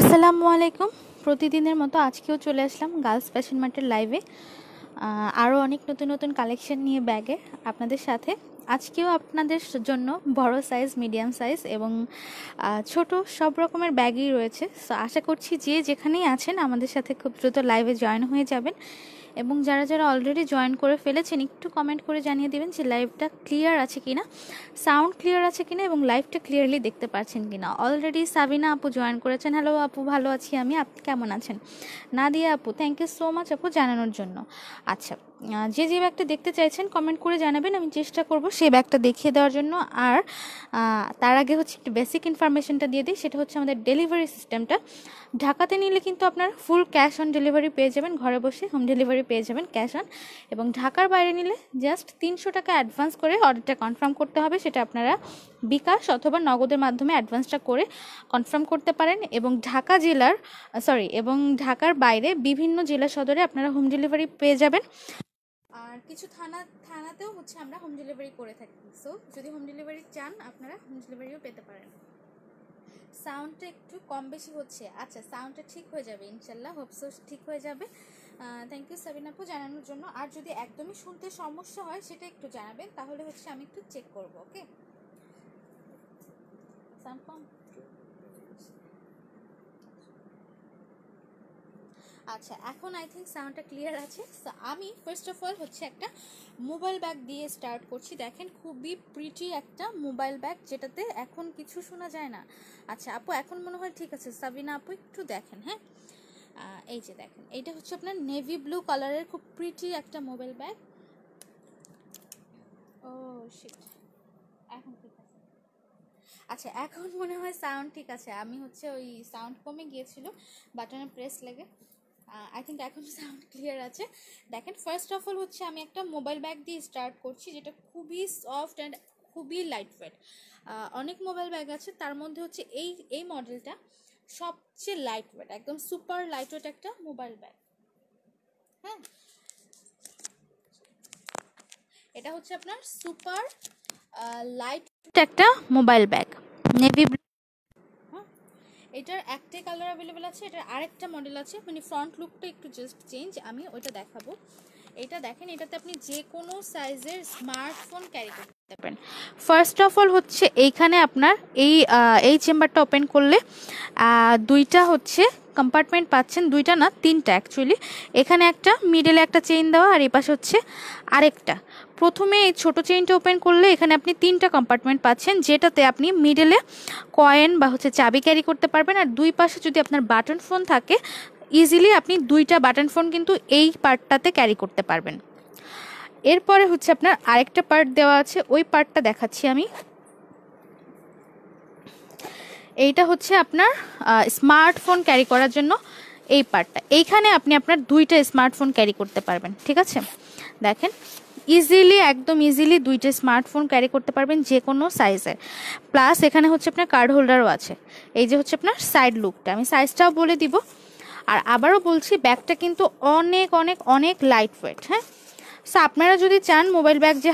আসসালামু আলাইকুম প্রতিদিনের মতো আজকেও চলে আসলাম গার্লস ফ্যাশন মার্টের লাইভে আরও অনেক নতুন নতুন কালেকশন নিয়ে ব্যাগে আপনাদের সাথে আজকেও আপনাদের জন্য বড় সাইজ মিডিয়াম সাইজ এবং ছোট সব রকমের ব্যাগই রয়েছে সো আশা করছি যে যেখানেই আছেন আমাদের সাথে খুব দ্রুত লাইভে জয়েন হয়ে যাবেন এবং যারা যারা অলরেডি জয়েন করে ফেলেছেন একটু কমেন্ট করে জানিয়ে দেবেন যে লাইভটা ক্লিয়ার আছে কি না সাউন্ড ক্লিয়ার আছে কি না এবং লাইভটা ক্লিয়ারলি দেখতে পাচ্ছেন না অলরেডি সাবিনা আপু জয়েন করেছেন হ্যালো আপু ভালো আছি আমি আপনি কেমন আছেন না দিয়ে আপু থ্যাংক ইউ সো মাচ আপু জানানোর জন্য আচ্ছা যে যে ব্যাগটা দেখতে চাইছেন কমেন্ট করে জানাবেন আমি চেষ্টা করব সেই ব্যাগটা দেখিয়ে দেওয়ার জন্য আর তার আগে হচ্ছে একটু বেসিক ইনফরমেশনটা দিয়ে দিই সেটা হচ্ছে আমাদের ডেলিভারি সিস্টেমটা ঢাকাতে নিলে কিন্তু আপনার ফুল ক্যাশ অন ডেলিভারি পেয়ে যাবেন ঘরে বসে হোম ডেলিভারি পেয়ে যাবেন ক্যাশ অন এবং ঢাকার বাইরে নিলে জাস্ট তিনশো টাকা অ্যাডভান্স করে অর্ডারটা কনফার্ম করতে হবে সেটা আপনারা বিকাশ অথবা নগদের মাধ্যমে অ্যাডভান্সটা করে কনফার্ম করতে পারেন এবং ঢাকা জেলার সরি এবং ঢাকার বাইরে বিভিন্ন জেলা সদরে আপনারা হোম ডেলিভারি পেয়ে যাবেন আর কিছু থানা থানাতেও হচ্ছে আমরা হোম ডেলিভারি করে থাকি সো যদি হোম ডেলিভারি চান আপনারা হোম ডেলিভারিও পেতে পারেন সাউন্ডটা একটু কম বেশি হচ্ছে আচ্ছা সাউন্ডটা ঠিক হয়ে যাবে ইনশাল্লাহ হোপসো ঠিক হয়ে যাবে থ্যাংক ইউ সাবিন আপু জানানোর জন্য আর যদি একদমই শুনতে সমস্যা হয় সেটা একটু জানাবেন তাহলে হচ্ছে আমি একটু চেক করবো ওকে সাউন্ড কম আচ্ছা এখন আই থিঙ্ক সাউন্ডটা ক্লিয়ার আছে আমি ফার্স্ট অফ অল হচ্ছে একটা মোবাইল ব্যাগ দিয়ে স্টার্ট করছি দেখেন খুবই প্রিটি একটা মোবাইল ব্যাগ যেটাতে এখন কিছু শোনা যায় না আচ্ছা আপু এখন মনে হয় ঠিক আছে সাবিনা আপু একটু দেখেন হ্যাঁ এই যে দেখেন এটা হচ্ছে আপনার নেভি ব্লু কালারের খুব প্রিটি একটা মোবাইল ব্যাগ ও শিট এখন ঠিক আছে আচ্ছা এখন মনে হয় সাউন্ড ঠিক আছে আমি হচ্ছে ওই সাউন্ড কমে গিয়েছিল বাটনে প্রেস লেগে আই থিঙ্ক এখন সাউন্ড ক্লিয়ার আছে দেখেন ফার্স্ট অফ অল হচ্ছে আমি একটা মোবাইল ব্যাগ দিয়ে স্টার্ট করছি যেটা খুবই সফট অ্যান্ড খুবই লাইট ওয়েট অনেক মোবাইল ব্যাগ আছে তার মধ্যে হচ্ছে এই এই মডেলটা সবচেয়ে লাইট ওয়েট একদম সুপার লাইট ওয়েট একটা মোবাইল ব্যাগ হ্যাঁ এটা হচ্ছে আপনার সুপার লাইট একটা মোবাইল ব্যাগ নেভি এটার একটাই কালার অ্যাভেলেবেল আছে এটার আরেকটা মডেল আছে মানে ফ্রন্ট লুকটা একটু জাস্ট চেঞ্জ আমি ওইটা দেখাবো এটা দেখেন এটাতে আপনি যে কোনো সাইজের স্মার্টফোন ক্যারি করতে দেবেন ফার্স্ট অফ অল হচ্ছে এইখানে আপনার এই এই চেম্বারটা ওপেন করলে দুইটা হচ্ছে কম্পার্টমেন্ট পাচ্ছেন দুইটা না তিনটা অ্যাকচুয়ালি এখানে একটা মিডলে একটা চেইন দেওয়া আর এ পাশে হচ্ছে আরেকটা প্রথমে এই ছোটো চেইনটা ওপেন করলে এখানে আপনি তিনটা কম্পার্টমেন্ট পাচ্ছেন যেটাতে আপনি মিডলে কয়েন বা হচ্ছে চাবি ক্যারি করতে পারবেন আর দুই পাশে যদি আপনার বাটন ফোন থাকে ইজিলি আপনি দুইটা বাটন ফোন কিন্তু এই পার্টটাতে ক্যারি করতে পারবেন এরপরে হচ্ছে আপনার আরেকটা পার্ট দেওয়া আছে ওই পার্টটা দেখাচ্ছি আমি এইটা হচ্ছে আপনার স্মার্টফোন ক্যারি করার জন্য এই পার্টটা এইখানে আপনি আপনার দুইটা স্মার্টফোন ক্যারি করতে পারবেন ঠিক আছে দেখেন ইজিলি একদম ইজিলি দুইটা স্মার্টফোন ক্যারি করতে পারবেন যে কোনো সাইজের প্লাস এখানে হচ্ছে আপনার কার্ড হোল্ডারও আছে এই যে হচ্ছে আপনার সাইড লুকটা আমি সাইজটাও বলে দিব আর আবারও বলছি ব্যাগটা কিন্তু অনেক অনেক অনেক লাইট ওয়েট হ্যাঁ সো আপনারা যদি চান মোবাইল ব্যাগ যে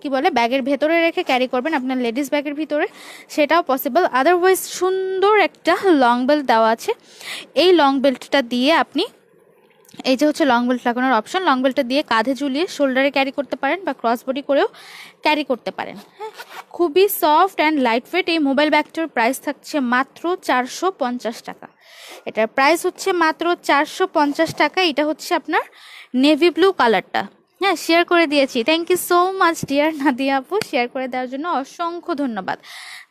কি বলে ব্যাগের ভেতরে রেখে ক্যারি করবেন আপনার লেডিস ব্যাগের ভিতরে সেটাও পসিবল আদারওয়াইজ সুন্দর একটা লং বেল্ট দেওয়া আছে এই লং বেল্টটা দিয়ে আপনি এই যে হচ্ছে লং বেল্ট লাগানোর অপশন লং বেল্টটা দিয়ে কাঁধে ঝুলিয়ে শোল্ডারে ক্যারি করতে পারেন বা ক্রস বডি করেও ক্যারি করতে পারেন হ্যাঁ খুবই সফট অ্যান্ড লাইট ওয়েট এই মোবাইল ব্যাগটার প্রাইস থাকছে মাত্র চারশো পঞ্চাশ টাকা এটার প্রাইস হচ্ছে মাত্র চারশো পঞ্চাশ টাকা এটা হচ্ছে আপনার নেভি ব্লু কালারটা হ্যাঁ শেয়ার করে দিয়েছি thank you so much dear Nadia আপু শেয়ার করে দেওয়ার জন্য অসংখ্য ধন্যবাদ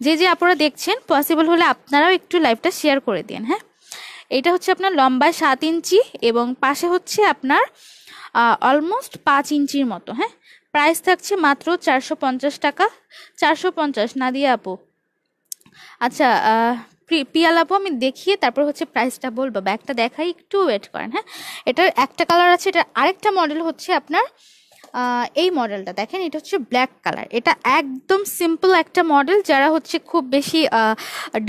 যে যে আপনারা দেখছেন পসিবল হলে আপনারাও একটু লাইভটা শেয়ার করে দিন হ্যাঁ এটা হচ্ছে আপনার লম্বায় সাত ইঞ্চি এবং পাশে হচ্ছে আপনার অলমোস্ট পাঁচ ইঞ্চির মতো হ্যাঁ প্রাইস থাকছে মাত্র চারশো পঞ্চাশ টাকা চারশো পঞ্চাশ নাদিয়া আপু আচ্ছা পিয়াল আমি দেখিয়ে তারপর হচ্ছে প্রাইসটা বলবো ব্যাগটা দেখাই একটু ওয়েট করেন হ্যাঁ এটার একটা কালার আছে এটার আরেকটা মডেল হচ্ছে আপনার এই মডেলটা দেখেন এটা হচ্ছে ব্ল্যাক কালার এটা একদম সিম্পল একটা মডেল যারা হচ্ছে খুব বেশি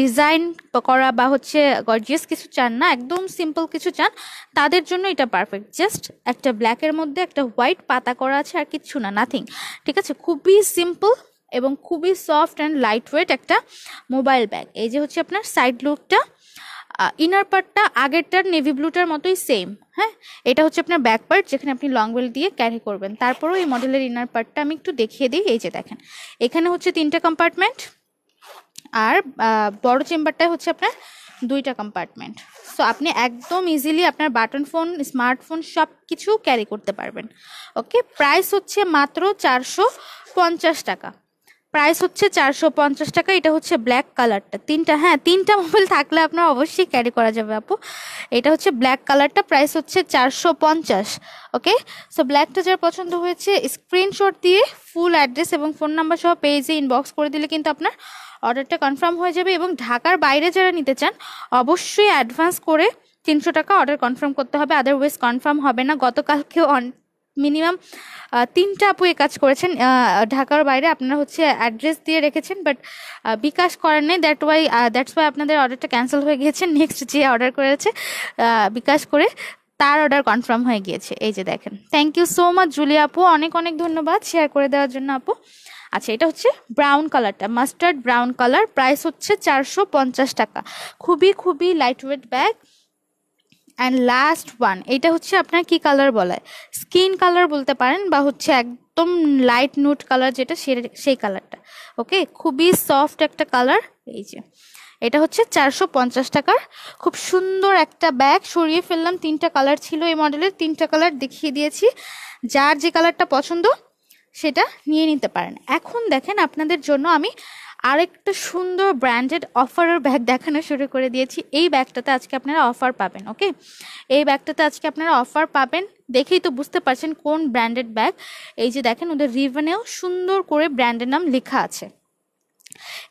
ডিজাইন করা বা হচ্ছে গর্জিয়াস কিছু চান না একদম সিম্পল কিছু চান তাদের জন্য এটা পারফেক্ট জাস্ট একটা ব্ল্যাকের মধ্যে একটা হোয়াইট পাতা করা আছে আর কিচ্ছু না নাথিং ঠিক আছে খুবই সিম্পল এবং খুবই সফট অ্যান্ড লাইট ওয়েট একটা মোবাইল ব্যাগ এই যে হচ্ছে আপনার সাইড লুকটা ইনার পার্টটা আগেরটার নেভি ব্লুটার মতোই সেম হ্যাঁ এটা হচ্ছে আপনার ব্যাক পার্ট যেখানে আপনি লং বেল দিয়ে ক্যারি করবেন তারপরেও এই মডেলের ইনার পার্টটা আমি একটু দেখিয়ে দিই এই যে দেখেন এখানে হচ্ছে তিনটা কম্পার্টমেন্ট আর বড় চেম্বারটা হচ্ছে আপনার দুইটা কম্পার্টমেন্ট সো আপনি একদম ইজিলি আপনার বাটন ফোন স্মার্টফোন সব কিছু ক্যারি করতে পারবেন ওকে প্রাইস হচ্ছে মাত্র চারশো পঞ্চাশ টাকা প্রাইস হচ্ছে চারশো পঞ্চাশ টাকা এটা হচ্ছে ব্ল্যাক কালারটা তিনটা হ্যাঁ তিনটা মোবাইল থাকলে আপনার অবশ্যই ক্যারি করা যাবে আপু এটা হচ্ছে ব্ল্যাক কালারটা প্রাইস হচ্ছে চারশো পঞ্চাশ ওকে সো ব্ল্যাকটা যার পছন্দ হয়েছে স্ক্রিনশট দিয়ে ফুল অ্যাড্রেস এবং ফোন নাম্বার সহ পেজে ইনবক্স করে দিলে কিন্তু আপনার অর্ডারটা কনফার্ম হয়ে যাবে এবং ঢাকার বাইরে যারা নিতে চান অবশ্যই অ্যাডভান্স করে তিনশো টাকা অর্ডার কনফার্ম করতে হবে আদারওয়াইজ কনফার্ম হবে না গতকালকেও মিনিমাম তিনটা আপু এ কাজ করেছেন ঢাকার বাইরে আপনারা হচ্ছে অ্যাড্রেস দিয়ে রেখেছেন বাট বিকাশ করেন নাই দ্যাট ওয়াই দ্যাটস ওয়াই আপনাদের অর্ডারটা ক্যান্সেল হয়ে গিয়েছে নেক্সট যে অর্ডার করেছে বিকাশ করে তার অর্ডার কনফার্ম হয়ে গিয়েছে এই যে দেখেন thank you so much Julia আপু অনেক অনেক ধন্যবাদ শেয়ার করে দেওয়ার জন্য আপু আচ্ছা এটা হচ্ছে ব্রাউন কালারটা মাস্টার্ড ব্রাউন কালার প্রাইস হচ্ছে চারশো পঞ্চাশ টাকা খুবই খুবই lightweight bag and last one এটা হচ্ছে আপনার কি কালার বলায় স্কিন কালার বলতে পারেন বা হচ্ছে একদম লাইট নুট কালার যেটা সেই কালারটা ওকে খুবই সফট একটা কালার এই যে এটা হচ্ছে চারশো পঞ্চাশ টাকার খুব সুন্দর একটা ব্যাগ সরিয়ে ফেললাম তিনটা কালার ছিল এই মডেলের তিনটা কালার দেখিয়ে দিয়েছি যার যে কালারটা পছন্দ সেটা নিয়ে নিতে পারেন এখন দেখেন আপনাদের জন্য আমি আরেকটা সুন্দর ব্র্যান্ডেড অফারের ব্যাগ দেখানো শুরু করে দিয়েছি এই ব্যাগটাতে আজকে আপনারা অফার পাবেন ওকে এই ব্যাগটাতে আজকে আপনারা অফার পাবেন দেখেই তো বুঝতে পারছেন কোন ব্র্যান্ডেড ব্যাগ এই যে দেখেন ওদের রিভেনেও সুন্দর করে ব্র্যান্ডের নাম লেখা আছে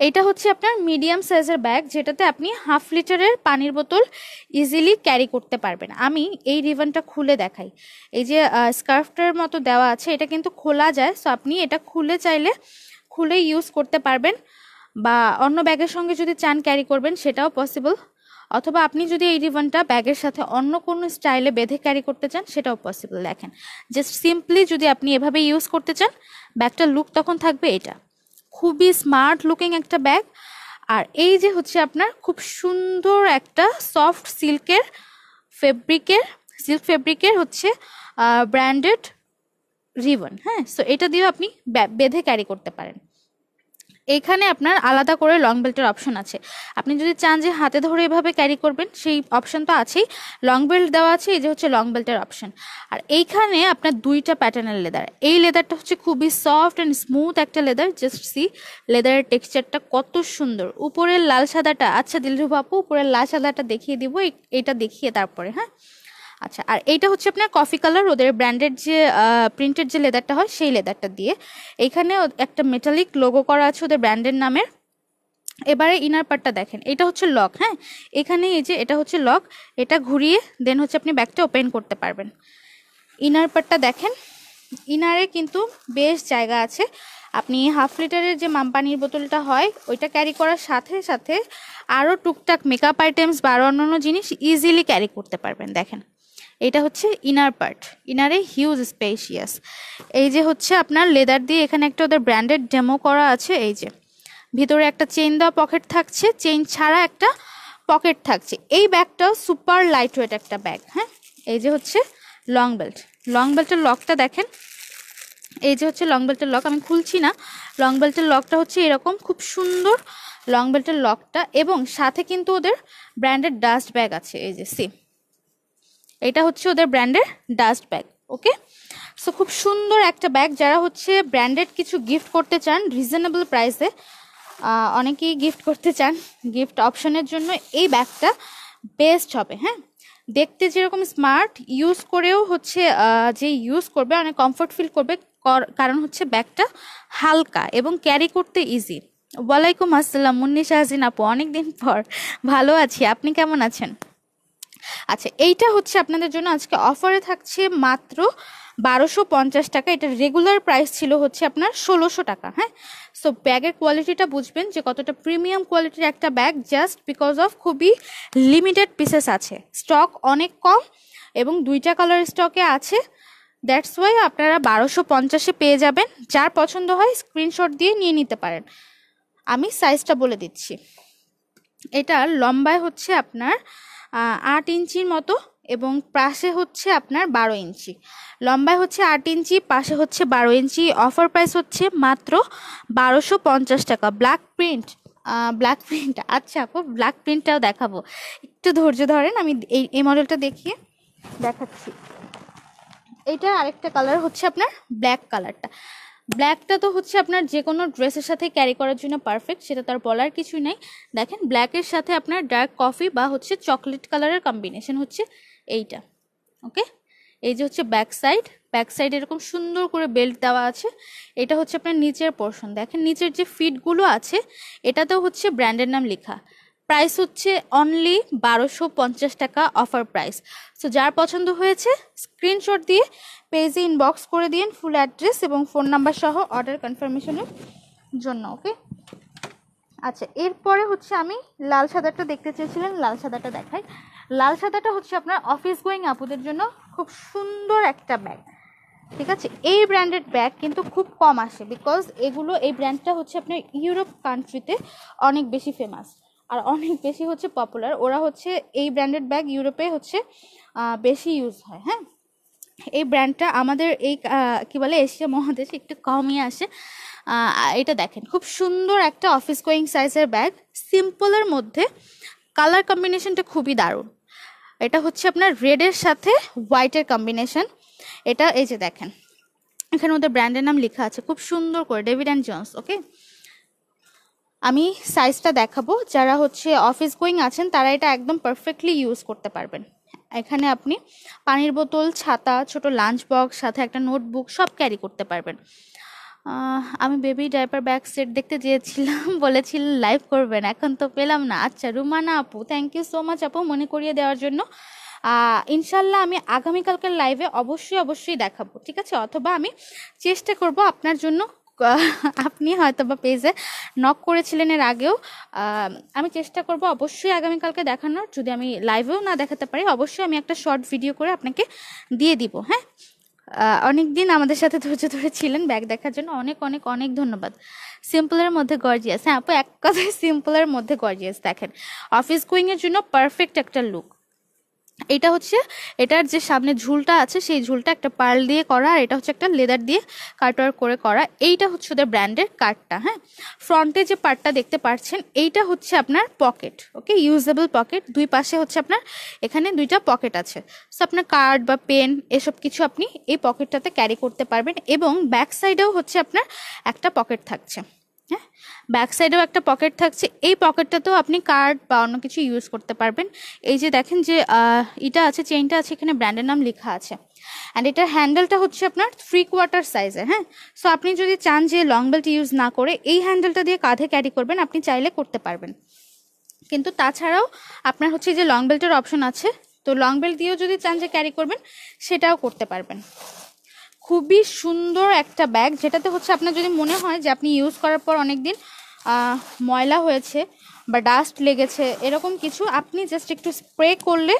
এটা হচ্ছে আপনার মিডিয়াম সাইজের ব্যাগ যেটাতে আপনি হাফ লিটারের পানির বোতল ইজিলি ক্যারি করতে পারবেন আমি এই রিভেনটা খুলে দেখাই এই যে স্কার্ফটার মতো দেওয়া আছে এটা কিন্তু খোলা যায় সো আপনি এটা খুলে চাইলে খুলে ইউজ করতে পারবেন বা অন্য ব্যাগের সঙ্গে যদি চান ক্যারি করবেন সেটাও পসিবল অথবা আপনি যদি এই রিবনটা ব্যাগের সাথে অন্য কোনো স্টাইলে বেঁধে ক্যারি করতে চান সেটাও পসিবল দেখেন জাস্ট সিম্পলি যদি আপনি এভাবে ইউজ করতে চান ব্যাগটার লুক তখন থাকবে এটা খুবই স্মার্ট লুকিং একটা ব্যাগ আর এই যে হচ্ছে আপনার খুব সুন্দর একটা সফট সিল্কের ফেব্রিকের সিল্ক ফেব্রিকের হচ্ছে ব্র্যান্ডেড রিবন হ্যাঁ সো এটা দিয়েও আপনি বেঁধে ক্যারি করতে পারেন এখানে আপনার আলাদা করে লং বেল্টের অপশন আছে আপনি যদি চান যে হাতে ধরে এভাবে ক্যারি করবেন সেই অপশন তো আছেই লং বেল্ট দেওয়া আছে এই যে হচ্ছে লং বেল্টের অপশন আর এইখানে আপনার দুইটা প্যাটার্নের লেদার এই লেদারটা হচ্ছে খুবই সফট অ্যান্ড স্মুথ একটা লেদার জাস্ট সি লেদারের টেক্সচারটা কত সুন্দর উপরের লাল সাদাটা আচ্ছা দিলরু বাপু উপরের লাল সাদাটা দেখিয়ে দিব এটা দেখিয়ে তারপরে হ্যাঁ আচ্ছা আর এইটা হচ্ছে আপনার কফি কালার ওদের ব্র্যান্ডেড যে প্রিন্টেড যে লেদারটা হয় সেই লেদারটা দিয়ে এইখানে একটা মেটালিক লোগো করা আছে ওদের ব্র্যান্ডের নামের এবারে ইনার পার্টটা দেখেন এটা হচ্ছে লক হ্যাঁ এখানে এই যে এটা হচ্ছে লক এটা ঘুরিয়ে দেন হচ্ছে আপনি ব্যাগটা ওপেন করতে পারবেন ইনার পার্টটা দেখেন ইনারে কিন্তু বেশ জায়গা আছে আপনি হাফ লিটারের যে মাম্পানির বোতলটা হয় ওইটা ক্যারি করার সাথে সাথে আরও টুকটাক মেকআপ আইটেমস বা অন্যান্য জিনিস ইজিলি ক্যারি করতে পারবেন দেখেন এটা হচ্ছে ইনার পার্ট ইনারে হিউজ স্পেশিয়াস এই যে হচ্ছে আপনার লেদার দিয়ে এখানে একটা ওদের ব্র্যান্ডেড ডেমো করা আছে এই যে ভিতরে একটা চেন দেওয়া পকেট থাকছে চেন ছাড়া একটা পকেট থাকছে এই ব্যাগটাও সুপার লাইট ওয়েট একটা ব্যাগ হ্যাঁ এই যে হচ্ছে লং বেল্ট লং বেল্টের লকটা দেখেন এই যে হচ্ছে লং বেল্টের লক আমি খুলছি না লং বেল্টের লকটা হচ্ছে এরকম খুব সুন্দর লং বেল্টের লকটা এবং সাথে কিন্তু ওদের ব্র্যান্ডেড ডাস্ট ব্যাগ আছে এই যে সি এটা হচ্ছে ওদের ব্র্যান্ডের ডাস্ট ব্যাগ ওকে সো খুব সুন্দর একটা ব্যাগ যারা হচ্ছে ব্র্যান্ডেড কিছু গিফট করতে চান রিজনেবল প্রাইসে অনেকেই গিফট করতে চান গিফট অপশনের জন্য এই ব্যাগটা বেস্ট হবে হ্যাঁ দেখতে যেরকম স্মার্ট ইউজ করেও হচ্ছে যে ইউজ করবে অনেক কমফর্ট ফিল করবে কারণ হচ্ছে ব্যাগটা হালকা এবং ক্যারি করতে ইজি ওয়ালাইকুম আসসালাম মুন্নি শাহজিন আপু অনেক দিন পর ভালো আছি আপনি কেমন আছেন আচ্ছা এইটা হচ্ছে আপনাদের জন্য আজকে অফারে থাকছে মাত্র বারোশো পঞ্চাশ টাকা এটা রেগুলার প্রাইস ছিল হচ্ছে আপনার ষোলোশো টাকা হ্যাঁ সো ব্যাগের কোয়ালিটিটা বুঝবেন যে কতটা প্রিমিয়াম কোয়ালিটির একটা ব্যাগ জাস্ট বিকজ অফ খুবই লিমিটেড পিসেস আছে স্টক অনেক কম এবং দুইটা কালার স্টকে আছে দ্যাটস ওয়াই আপনারা বারোশো পঞ্চাশে পেয়ে যাবেন যার পছন্দ হয় স্ক্রিনশট দিয়ে নিয়ে নিতে পারেন আমি সাইজটা বলে দিচ্ছি এটা লম্বায় হচ্ছে আপনার আট ইঞ্চির মতো এবং পাশে হচ্ছে আপনার বারো ইঞ্চি লম্বায় হচ্ছে আট ইঞ্চি পাশে হচ্ছে বারো ইঞ্চি অফার প্রাইস হচ্ছে মাত্র বারোশো পঞ্চাশ টাকা ব্ল্যাক প্রিন্ট ব্ল্যাক প্রিন্ট আচ্ছা আপু ব্ল্যাক প্রিন্টটাও দেখাবো একটু ধৈর্য ধরেন আমি এই এই মডেলটা দেখিয়ে দেখাচ্ছি এইটার আরেকটা কালার হচ্ছে আপনার ব্ল্যাক কালারটা ব্ল্যাকটা তো হচ্ছে আপনার যে কোনো ড্রেসের সাথে ক্যারি করার জন্য পারফেক্ট সেটা তার বলার কিছুই নেই দেখেন ব্ল্যাকের সাথে আপনার ডার্ক কফি বা হচ্ছে চকলেট কালারের কম্বিনেশন হচ্ছে এইটা ওকে এই যে হচ্ছে ব্যাক সাইড ব্যাক সাইড এরকম সুন্দর করে বেল্ট দেওয়া আছে এটা হচ্ছে আপনার নিচের পোর্শন দেখেন নিচের যে ফিটগুলো আছে এটাতেও হচ্ছে ব্র্যান্ডের নাম লেখা প্রাইস হচ্ছে অনলি বারোশো পঞ্চাশ টাকা অফার প্রাইস সো যার পছন্দ হয়েছে স্ক্রিনশট দিয়ে পেজে ইনবক্স করে দিন ফুল অ্যাড্রেস এবং ফোন নাম্বার সহ অর্ডার কনফার্মেশনের জন্য ওকে আচ্ছা এরপরে হচ্ছে আমি লাল সাদাটা দেখতে চেয়েছিলেন লাল সাদাটা দেখাই লাল সাদাটা হচ্ছে আপনার অফিস গোয়িং আপুদের জন্য খুব সুন্দর একটা ব্যাগ ঠিক আছে এই ব্র্যান্ডেড ব্যাগ কিন্তু খুব কম আসে বিকজ এগুলো এই ব্র্যান্ডটা হচ্ছে আপনার ইউরোপ কান্ট্রিতে অনেক বেশি ফেমাস আর অনেক বেশি হচ্ছে পপুলার ওরা হচ্ছে এই ব্র্যান্ডেড ব্যাগ ইউরোপে হচ্ছে বেশি ইউজ হয় হ্যাঁ এই ব্র্যান্ডটা আমাদের এই কি বলে এশিয়া মহাদেশে একটু কমই আসে এটা দেখেন খুব সুন্দর একটা অফিস কোয়িং সাইজের ব্যাগ সিম্পলের মধ্যে কালার কম্বিনেশনটা খুবই দারুণ এটা হচ্ছে আপনার রেডের সাথে হোয়াইটের কম্বিনেশন এটা এই যে দেখেন এখানে ওদের ব্র্যান্ডের নাম লেখা আছে খুব সুন্দর করে ডেভিড অ্যান্ড জন্স ওকে আমি সাইজটা দেখাবো যারা হচ্ছে অফিস গোয়িং আছেন তারা এটা একদম পারফেক্টলি ইউজ করতে পারবেন এখানে আপনি পানির বোতল ছাতা ছোট লাঞ্চ বক্স সাথে একটা নোটবুক সব ক্যারি করতে পারবেন আমি বেবি ডাইপার ব্যাগ সেট দেখতে চেয়েছিলাম বলেছিল লাইভ করবেন এখন তো পেলাম না আচ্ছা রুমানা আপু থ্যাংক ইউ সো মাচ আপু মনে করিয়ে দেওয়ার জন্য ইনশাল্লাহ আমি আগামীকালকের লাইভে অবশ্যই অবশ্যই দেখাবো ঠিক আছে অথবা আমি চেষ্টা করব আপনার জন্য আপনি হয়তো বা পেজে নক করেছিলেন এর আগেও আমি চেষ্টা করব অবশ্যই আগামীকালকে দেখানোর যদি আমি লাইভেও না দেখাতে পারি অবশ্যই আমি একটা শর্ট ভিডিও করে আপনাকে দিয়ে দিব হ্যাঁ অনেক দিন আমাদের সাথে ধৈর্য ধরে ছিলেন ব্যাগ দেখার জন্য অনেক অনেক অনেক ধন্যবাদ সিম্পলের মধ্যে গর্জিয়াস হ্যাঁ আপু এক কথায় সিম্পলের মধ্যে গর্জিয়াস দেখেন অফিস গোয়িংয়ের জন্য পারফেক্ট একটা লুক এটা হচ্ছে এটার যে সামনে ঝুলটা আছে সেই ঝুলটা একটা পার্ল দিয়ে করা আর এটা হচ্ছে একটা লেদার দিয়ে ওয়ার্ক করে করা এইটা হচ্ছে ওদের ব্র্যান্ডের কার্ডটা হ্যাঁ ফ্রন্টে যে পার্টটা দেখতে পাচ্ছেন এইটা হচ্ছে আপনার পকেট ওকে ইউজেবল পকেট দুই পাশে হচ্ছে আপনার এখানে দুইটা পকেট আছে সো আপনার কার্ড বা পেন এসব কিছু আপনি এই পকেটটাতে ক্যারি করতে পারবেন এবং ব্যাক সাইডেও হচ্ছে আপনার একটা পকেট থাকছে হ্যাঁ ব্যাক সাইডেও একটা পকেট থাকছে এই পকেটটাতেও আপনি কার্ড বা অন্য কিছু ইউজ করতে পারবেন এই যে দেখেন যে এটা আছে চেইনটা আছে এখানে ব্র্যান্ডের নাম লেখা আছে অ্যান্ড এটার হ্যান্ডেলটা হচ্ছে আপনার থ্রি কোয়ার্টার সাইজে হ্যাঁ সো আপনি যদি চান যে লং বেল্ট ইউজ না করে এই হ্যান্ডেলটা দিয়ে কাঁধে ক্যারি করবেন আপনি চাইলে করতে পারবেন কিন্তু তাছাড়াও আপনার হচ্ছে যে লং বেল্টের অপশন আছে তো লং বেল্ট দিয়েও যদি চান যে ক্যারি করবেন সেটাও করতে পারবেন খুবই সুন্দর একটা ব্যাগ যেটাতে হচ্ছে আপনার যদি মনে হয় যে আপনি ইউজ করার পর অনেক দিন ময়লা হয়েছে বা ডাস্ট লেগেছে এরকম কিছু আপনি জাস্ট একটু স্প্রে করলে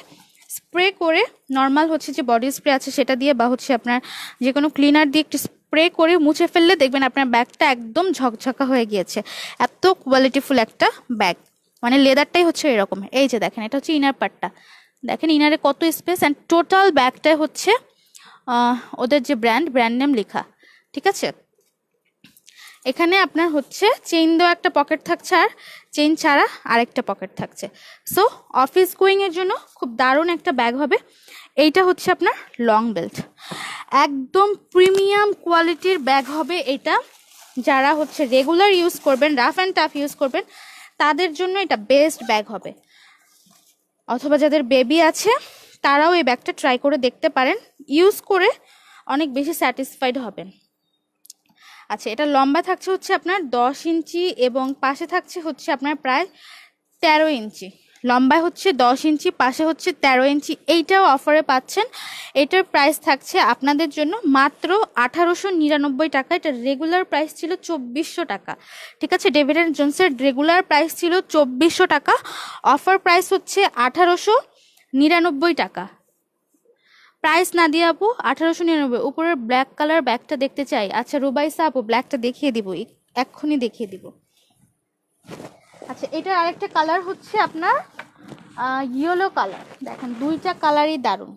স্প্রে করে নর্মাল হচ্ছে যে বডি স্প্রে আছে সেটা দিয়ে বা হচ্ছে আপনার যে কোনো ক্লিনার দিয়ে একটু স্প্রে করে মুছে ফেললে দেখবেন আপনার ব্যাগটা একদম ঝকঝকা হয়ে গিয়েছে এত কোয়ালিটিফুল একটা ব্যাগ মানে লেদারটাই হচ্ছে এরকম এই যে দেখেন এটা হচ্ছে ইনার পার্টটা দেখেন ইনারে কত স্পেস অ্যান্ড টোটাল ব্যাগটাই হচ্ছে ওদের যে ব্র্যান্ড ব্র্যান্ড নেম লেখা ঠিক আছে এখানে আপনার হচ্ছে চেইন দেওয়া একটা পকেট থাকছে আর চেইন ছাড়া আরেকটা পকেট থাকছে সো অফিস গোয়িংয়ের জন্য খুব দারুণ একটা ব্যাগ হবে এইটা হচ্ছে আপনার লং বেল্ট একদম প্রিমিয়াম কোয়ালিটির ব্যাগ হবে এটা যারা হচ্ছে রেগুলার ইউজ করবেন রাফ অ্যান্ড টাফ ইউজ করবেন তাদের জন্য এটা বেস্ট ব্যাগ হবে অথবা যাদের বেবি আছে তারাও এই ব্যাগটা ট্রাই করে দেখতে পারেন ইউজ করে অনেক বেশি স্যাটিসফাইড হবেন আচ্ছা এটা লম্বা থাকছে হচ্ছে আপনার দশ ইঞ্চি এবং পাশে থাকছে হচ্ছে আপনার প্রায় তেরো ইঞ্চি লম্বায় হচ্ছে দশ ইঞ্চি পাশে হচ্ছে তেরো ইঞ্চি এইটাও অফারে পাচ্ছেন এটার প্রাইস থাকছে আপনাদের জন্য মাত্র আঠারোশো নিরানব্বই টাকা এটা রেগুলার প্রাইস ছিল চব্বিশশো টাকা ঠিক আছে ডেভিড অ্যান্ড জোনসের রেগুলার প্রাইস ছিল চব্বিশশো টাকা অফার প্রাইস হচ্ছে আঠারোশো নিরানব্বই টাকা প্রাইস না দিয়ে আপু আঠারোশো নিরানব্বই উপরের ব্ল্যাক কালার ব্যাগটা দেখতে চাই আচ্ছা রুবাইসা আপু ব্ল্যাকটা দেখিয়ে দিব এক্ষুনি দেখিয়ে দিব আচ্ছা এটার আরেকটা কালার হচ্ছে আপনার ইয়েলো কালার দেখেন দুইটা কালারই দারুণ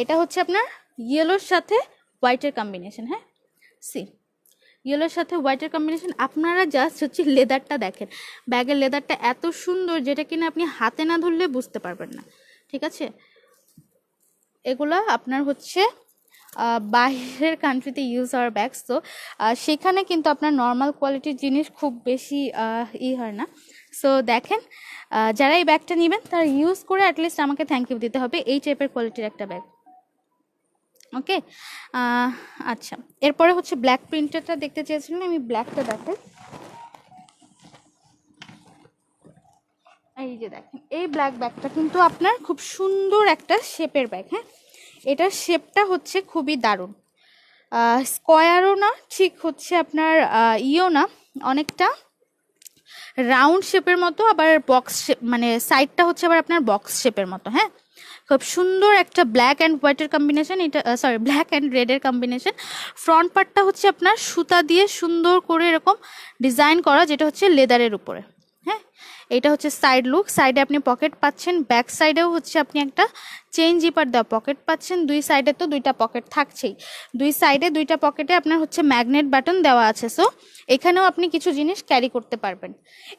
এটা হচ্ছে আপনার ইয়েলোর সাথে হোয়াইটের কম্বিনেশন হ্যাঁ সি ইয়েলোর সাথে হোয়াইটের কম্বিনেশন আপনারা জাস্ট হচ্ছে লেদারটা দেখেন ব্যাগের লেদারটা এত সুন্দর যেটা কিনা আপনি হাতে না ধরলে বুঝতে পারবেন না ঠিক আছে এগুলো আপনার হচ্ছে বাইরের কান্ট্রিতে ইউজ হওয়ার ব্যাগস তো সেখানে কিন্তু আপনার নর্মাল কোয়ালিটির জিনিস খুব বেশি ই হয় না সো দেখেন যারা এই ব্যাগটা নেবেন তারা ইউজ করে অ্যাটলিস্ট আমাকে থ্যাংক ইউ দিতে হবে এই টাইপের কোয়ালিটির একটা ব্যাগ ওকে আচ্ছা এরপরে হচ্ছে ব্ল্যাক প্রিন্টারটা দেখতে চেয়েছিলেন আমি ব্ল্যাকটা দেখে এই যে দেখেন এই ব্ল্যাক ব্যাগটা কিন্তু আপনার খুব সুন্দর একটা শেপের ব্যাগ হ্যাঁ এটার শেপটা হচ্ছে খুবই দারুণ স্কোয়ারও না ঠিক হচ্ছে আপনার ইও না অনেকটা রাউন্ড শেপের মতো আবার বক্স শেপ মানে সাইডটা হচ্ছে আবার আপনার বক্স শেপের মতো হ্যাঁ খুব সুন্দর একটা ব্ল্যাক অ্যান্ড হোয়াইটের কম্বিনেশান এটা সরি ব্ল্যাক অ্যান্ড রেডের কম্বিনেশান ফ্রন্ট পার্টটা হচ্ছে আপনার সুতা দিয়ে সুন্দর করে এরকম ডিজাইন করা যেটা হচ্ছে লেদারের উপরে হ্যাঁ এটা হচ্ছে সাইড লুক সাইডে আপনি পকেট পাচ্ছেন ব্যাক সাইডেও হচ্ছে আপনি একটা চেন জিপার দেওয়া পকেট পাচ্ছেন দুই সাইডে তো দুইটা পকেট থাকছেই দুই সাইডে দুইটা পকেটে আপনার হচ্ছে ম্যাগনেট বাটন দেওয়া আছে সো এখানেও আপনি কিছু জিনিস ক্যারি করতে পারবেন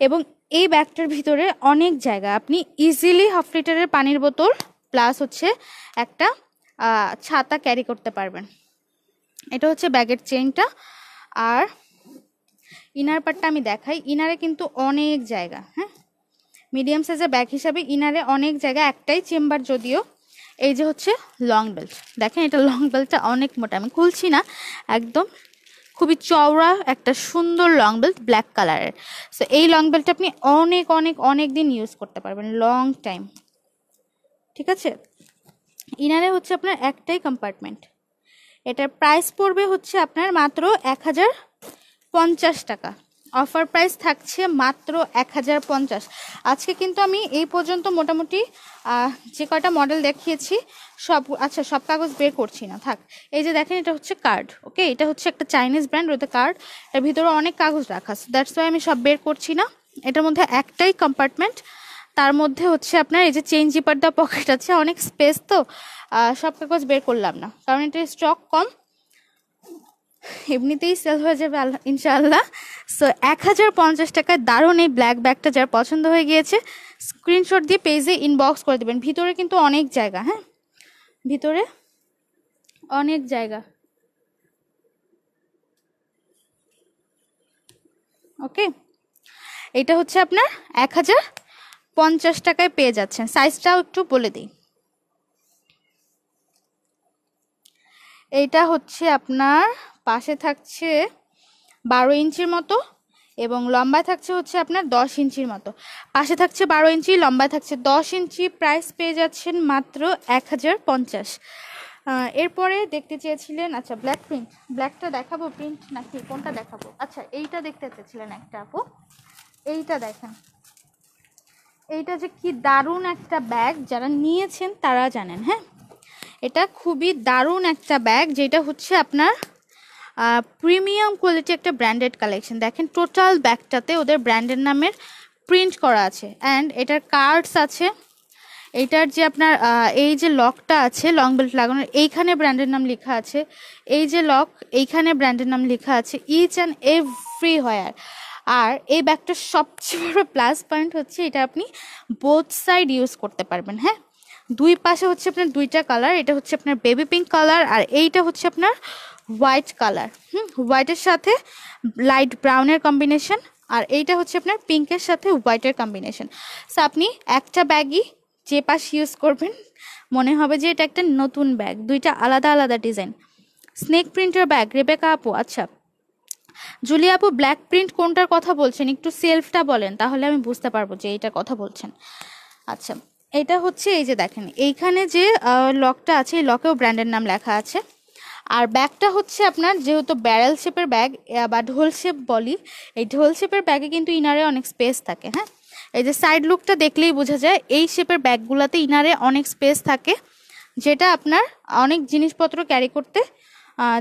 এবং এই ব্যাগটার ভিতরে অনেক জায়গা আপনি ইজিলি হাফ লিটারের পানির বোতল প্লাস হচ্ছে একটা ছাতা ক্যারি করতে পারবেন এটা হচ্ছে ব্যাগের চেইনটা আর ইনার পার্টটা আমি দেখাই ইনারে কিন্তু অনেক জায়গা হ্যাঁ মিডিয়াম সাইজের ব্যাগ হিসাবে ইনারে অনেক জায়গা একটাই চেম্বার যদিও এই যে হচ্ছে লং বেল্ট দেখেন এটা লং বেল্টটা অনেক মোটা আমি খুলছি না একদম খুবই চওড়া একটা সুন্দর লং বেল্ট ব্ল্যাক কালারের সো এই লং বেল্টটা আপনি অনেক অনেক অনেক দিন ইউজ করতে পারবেন লং টাইম ঠিক আছে ইনারে হচ্ছে আপনার একটাই কম্পার্টমেন্ট এটার প্রাইস পড়বে হচ্ছে আপনার মাত্র এক হাজার পঞ্চাশ টাকা অফার প্রাইস থাকছে মাত্র এক হাজার পঞ্চাশ আজকে কিন্তু আমি এই পর্যন্ত মোটামুটি যে কয়টা মডেল দেখিয়েছি সব আচ্ছা সব কাগজ বের করছি না থাক এই যে দেখেন এটা হচ্ছে কার্ড ওকে এটা হচ্ছে একটা চাইনিজ ব্র্যান্ড ওদের কার্ড এর ভিতরে অনেক কাগজ রাখা দ্যাটস ওয়াই আমি সব বের করছি না এটার মধ্যে একটাই কম্পার্টমেন্ট তার মধ্যে হচ্ছে আপনার এই যে চেন জিপার দেওয়া পকেট আছে অনেক স্পেস তো সব কাগজ বের করলাম না কারণ এটার স্টক কম এমনিতেই সেল হয়ে যাবে ইনশাল্লাহ সো এক হাজার পঞ্চাশ টাকায় দারুণ এই ব্ল্যাক ব্যাগটা যার পছন্দ হয়ে গিয়েছে স্ক্রিনশট দিয়ে পেজে ইনবক্স করে দেবেন ভিতরে কিন্তু অনেক জায়গা হ্যাঁ ভিতরে অনেক জায়গা ওকে এটা হচ্ছে আপনার এক হাজার পঞ্চাশ টাকায় পেয়ে যাচ্ছেন সাইজটাও একটু বলে দিই এইটা হচ্ছে আপনার পাশে থাকছে বারো ইঞ্চির মতো এবং লম্বায় থাকছে হচ্ছে আপনার দশ ইঞ্চির মতো পাশে থাকছে বারো ইঞ্চি লম্বায় থাকছে দশ ইঞ্চি প্রাইস পেয়ে যাচ্ছেন মাত্র এক হাজার পঞ্চাশ এরপরে দেখতে চেয়েছিলেন আচ্ছা ব্ল্যাক প্রিন্ট ব্ল্যাকটা দেখাবো প্রিন্ট নাকি কোনটা দেখাবো আচ্ছা এইটা দেখতে চেয়েছিলেন একটা আপু এইটা দেখেন এইটা যে কি দারুণ একটা ব্যাগ যারা নিয়েছেন তারা জানেন হ্যাঁ এটা খুবই দারুণ একটা ব্যাগ যেটা হচ্ছে আপনার প্রিমিয়াম কোয়ালিটি একটা ব্র্যান্ডেড কালেকশন দেখেন টোটাল ব্যাগটাতে ওদের ব্র্যান্ডের নামের প্রিন্ট করা আছে অ্যান্ড এটার কার্ডস আছে এইটার যে আপনার এই যে লকটা আছে লং বেল্ট লাগানোর এইখানে ব্র্যান্ডের নাম লেখা আছে এই যে লক এইখানে ব্র্যান্ডের নাম লেখা আছে ইচ অ্যান্ড এভরি হোয়ার আর এই ব্যাগটার সবচেয়ে বড় প্লাস পয়েন্ট হচ্ছে এটা আপনি বোথ সাইড ইউজ করতে পারবেন হ্যাঁ দুই পাশে হচ্ছে আপনার দুইটা কালার এটা হচ্ছে আপনার বেবি পিঙ্ক কালার আর এইটা হচ্ছে আপনার হোয়াইট কালার হুম হোয়াইটের সাথে লাইট ব্রাউনের কম্বিনেশন আর এইটা হচ্ছে আপনার পিঙ্কের সাথে হোয়াইটের কম্বিনেশন সো আপনি একটা ব্যাগই যে পাশ ইউজ করবেন মনে হবে যে এটা একটা নতুন ব্যাগ দুইটা আলাদা আলাদা ডিজাইন স্নেক প্রিন্টের ব্যাগ রেবেকা আপু আচ্ছা জুলি আপু ব্ল্যাক প্রিন্ট কোনটার কথা বলছেন একটু সেলফটা বলেন তাহলে আমি বুঝতে পারবো যে এইটার কথা বলছেন আচ্ছা এটা হচ্ছে এই যে দেখেন এইখানে যে লকটা আছে এই লকেও ব্র্যান্ডের নাম লেখা আছে আর ব্যাগটা হচ্ছে আপনার যেহেতু ব্যারেল শেপের ব্যাগ বা ঢোল শেপ বলি এই ঢোল শেপের ব্যাগে কিন্তু ইনারে অনেক স্পেস থাকে হ্যাঁ এই যে সাইড লুকটা দেখলেই বোঝা যায় এই শেপের ব্যাগগুলোতে ইনারে অনেক স্পেস থাকে যেটা আপনার অনেক জিনিসপত্র ক্যারি করতে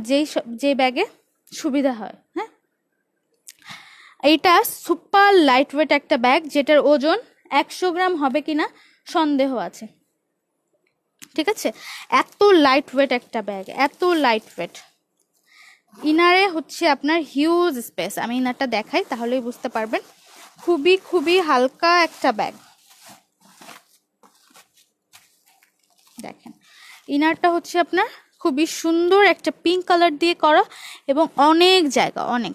যেই যে ব্যাগে সুবিধা হয় হ্যাঁ এটা সুপার লাইট ওয়েট একটা ব্যাগ যেটার ওজন একশো গ্রাম হবে কিনা সন্দেহ আছে ঠিক আছে এত লাইট ওয়েট একটা ব্যাগ এত লাইট ওয়েট ইনারে হচ্ছে আপনার হিউজ স্পেস আমি ইনারটা দেখাই তাহলেই বুঝতে পারবেন খুবই খুবই হালকা একটা ব্যাগ দেখেন ইনারটা হচ্ছে আপনার খুবই সুন্দর একটা পিঙ্ক কালার দিয়ে করা এবং অনেক জায়গা অনেক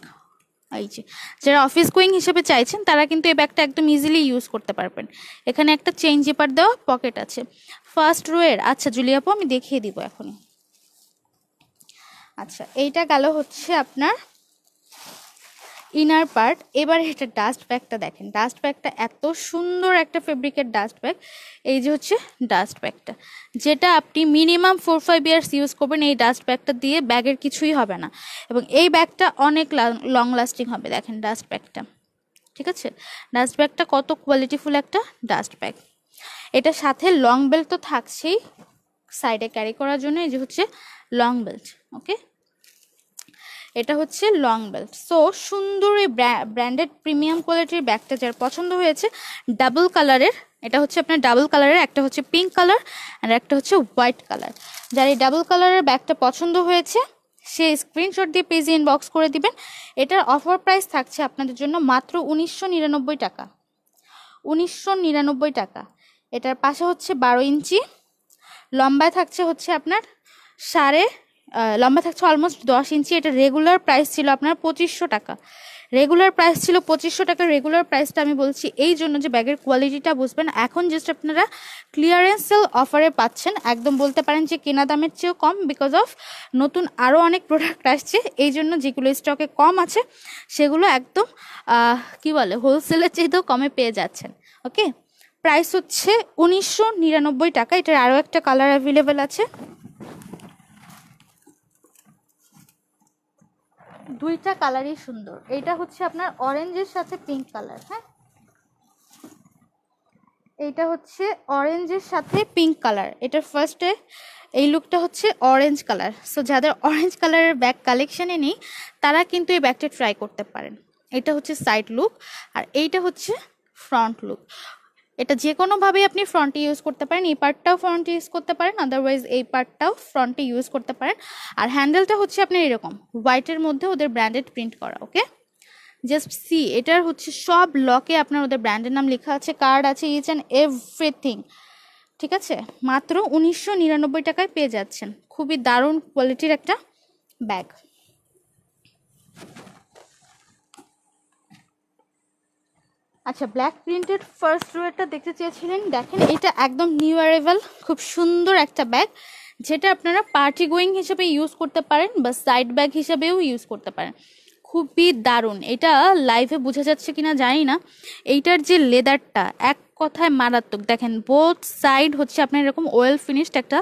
এই যে যারা অফিস গোয়িং হিসেবে চাইছেন তারা কিন্তু এই ব্যাগটা একদম ইজিলি ইউজ করতে পারবেন এখানে একটা চেইন জিপার দেওয়া পকেট আছে ফার্স্ট রোয়ের আচ্ছা জুলিয়াপু আমি দেখিয়ে দিব এখনই আচ্ছা এইটা গেল হচ্ছে আপনার ইনার পার্ট এবার এটা ডাস্ট ব্যাগটা দেখেন ডাস্ট ব্যাগটা এত সুন্দর একটা ফেব্রিকের ডাস্ট ব্যাগ এই যে হচ্ছে ডাস্ট ব্যাগটা যেটা আপনি minimum four five years use করবেন এই ডাস্ট ব্যাগটা দিয়ে ব্যাগের কিছুই হবে না এবং এই ব্যাগটা অনেক লং লাস্টিং হবে দেখেন ডাস্ট ব্যাগটা ঠিক আছে ডাস্ট ব্যাগটা কত কোয়ালিটিফুল একটা ডাস্ট ব্যাগ এটা সাথে লং বেল্ট তো থাকছেই সাইডে ক্যারি করার জন্য এই যে হচ্ছে লং বেল্ট ওকে এটা হচ্ছে লং বেল্ট সো সুন্দর এই ব্র্যান্ডেড প্রিমিয়াম কোয়ালিটির ব্যাগটা যার পছন্দ হয়েছে ডাবল কালারের এটা হচ্ছে আপনার ডাবল কালারের একটা হচ্ছে পিঙ্ক কালার আর একটা হচ্ছে হোয়াইট কালার যার এই ডাবল কালারের ব্যাগটা পছন্দ হয়েছে সে স্ক্রিনশট দিয়ে পেজে ইনবক্স করে দিবেন এটার অফার প্রাইস থাকছে আপনাদের জন্য মাত্র উনিশশো নিরানব্বই টাকা উনিশশো নিরানব্বই টাকা এটার পাশে হচ্ছে বারো ইঞ্চি লম্বায় থাকছে হচ্ছে আপনার সাড়ে লম্বা থাকছে অলমোস্ট দশ ইঞ্চি এটা রেগুলার প্রাইস ছিল আপনার পঁচিশশো টাকা রেগুলার প্রাইস ছিল পঁচিশশো টাকা রেগুলার প্রাইসটা আমি বলছি এই জন্য যে ব্যাগের কোয়ালিটিটা বুঝবেন এখন জাস্ট আপনারা ক্লিয়ারেন্স সেল অফারে পাচ্ছেন একদম বলতে পারেন যে কেনা দামের চেয়েও কম বিকজ অফ নতুন আরও অনেক প্রোডাক্ট আসছে এই জন্য যেগুলো স্টকে কম আছে সেগুলো একদম কি বলে হোলসেলের চাইতেও কমে পেয়ে যাচ্ছেন ওকে প্রাইস হচ্ছে উনিশশো নিরানব্বই টাকা এটার আরও একটা কালার অ্যাভেলেবেল আছে দুইটা কালারই সুন্দর এইটা হচ্ছে আপনার অরেঞ্জের সাথে পিঙ্ক কালার হ্যাঁ এইটা হচ্ছে অরেঞ্জের সাথে পিঙ্ক কালার এটার ফার্স্টে এই লুকটা হচ্ছে অরেঞ্জ কালার সো যাদের অরেঞ্জ কালারের ব্যাগ কালেকশানে নেই তারা কিন্তু এই ব্যাগটা ট্রাই করতে পারেন এটা হচ্ছে সাইড লুক আর এইটা হচ্ছে ফ্রন্ট লুক এটা যে কোনোভাবেই আপনি ফ্রন্টে ইউজ করতে পারেন এই পার্টটাও ফ্রন্টে ইউজ করতে পারেন আদারওয়াইজ এই পার্টটাও ফ্রন্টে ইউজ করতে পারেন আর হ্যান্ডেলটা হচ্ছে আপনার এরকম হোয়াইটের মধ্যে ওদের ব্র্যান্ডেড প্রিন্ট করা ওকে জাস্ট সি এটার হচ্ছে সব লকে আপনার ওদের ব্র্যান্ডের নাম লেখা আছে কার্ড আছে ইচ অ্যান্ড এভরিথিং ঠিক আছে মাত্র উনিশশো নিরানব্বই টাকায় পেয়ে যাচ্ছেন খুবই দারুণ কোয়ালিটির একটা ব্যাগ আচ্ছা ব্ল্যাক প্রিন্টেড ফার্স্ট রোয়ারটা দেখতে চেয়েছিলেন দেখেন এটা একদম নিউ অ্যারাইভাল খুব সুন্দর একটা ব্যাগ যেটা আপনারা পার্টি গোয়িং হিসেবে ইউজ করতে পারেন বা সাইড ব্যাগ হিসেবেও ইউজ করতে পারেন খুবই দারুণ এটা লাইভে বোঝা যাচ্ছে কিনা জানি না এইটার যে লেদারটা এক কথায় মারাত্মক দেখেন বোথ সাইড হচ্ছে আপনার এরকম ওয়েল ফিনিশড একটা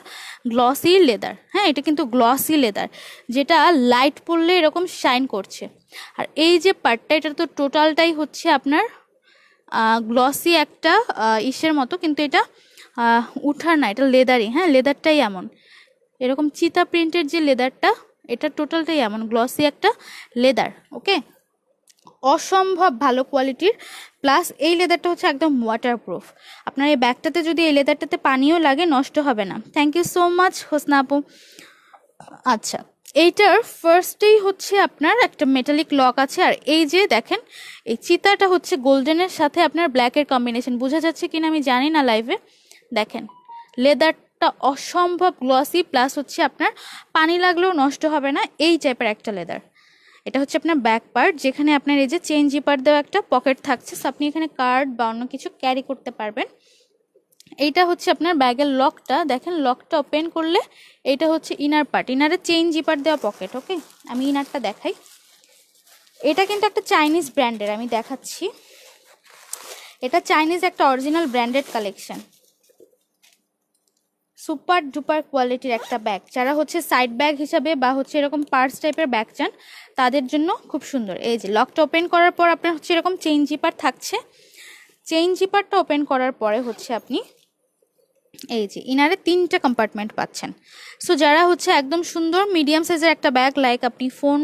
গ্লসি লেদার হ্যাঁ এটা কিন্তু গ্লসি লেদার যেটা লাইট পড়লে এরকম শাইন করছে আর এই যে পার্টটা এটা তো টোটালটাই হচ্ছে আপনার গ্লসি একটা ইসের মতো কিন্তু এটা উঠার না এটা লেদারই হ্যাঁ লেদারটাই এমন এরকম চিতা প্রিন্টের যে লেদারটা এটা টোটালটাই এমন গ্লসি একটা লেদার ওকে অসম্ভব ভালো কোয়ালিটির প্লাস এই লেদারটা হচ্ছে একদম ওয়াটারপ্রুফ আপনার এই ব্যাগটাতে যদি এই লেদারটাতে পানিও লাগে নষ্ট হবে না thank you so much Hosna আপু আচ্ছা এইটার ফার্স্টেই হচ্ছে আপনার একটা মেটালিক লক আছে আর এই যে দেখেন এই চিতাটা হচ্ছে গোল্ডেনের সাথে আপনার ব্ল্যাকের কম্বিনেশন বোঝা যাচ্ছে কিনা আমি জানি না লাইভে দেখেন লেদারটা অসম্ভব গ্লসি প্লাস হচ্ছে আপনার পানি লাগলেও নষ্ট হবে না এই টাইপের একটা লেদার এটা হচ্ছে আপনার ব্যাক পার্ট যেখানে আপনার এই যে চেঞ্জি পার্ট দেওয়া একটা পকেট থাকছে আপনি এখানে কার্ড বা অন্য কিছু ক্যারি করতে পারবেন এইটা হচ্ছে আপনার ব্যাগের লকটা দেখেন লকটা ওপেন করলে এটা হচ্ছে ইনার পার্ট ইনারে চেইন জিপার দেওয়া পকেট ওকে আমি ইনারটা দেখাই এটা কিন্তু একটা চাইনিজ ব্র্যান্ডের আমি দেখাচ্ছি এটা চাইনিজ একটা original branded collection super duper কোয়ালিটির একটা ব্যাগ যারা হচ্ছে সাইড ব্যাগ হিসাবে বা হচ্ছে এরকম পার্স টাইপের ব্যাগ চান তাদের জন্য খুব সুন্দর এই যে লকটা ওপেন করার পর আপনার হচ্ছে এরকম চেইন জিপার থাকছে চেইন জিপারটা ওপেন করার পরে হচ্ছে আপনি এই যে ইনারে তিনটা কম্পার্টমেন্ট পাচ্ছেন সো যারা হচ্ছে একদম সুন্দর মিডিয়াম সাইজের একটা ব্যাগ লাইক আপনি ফোন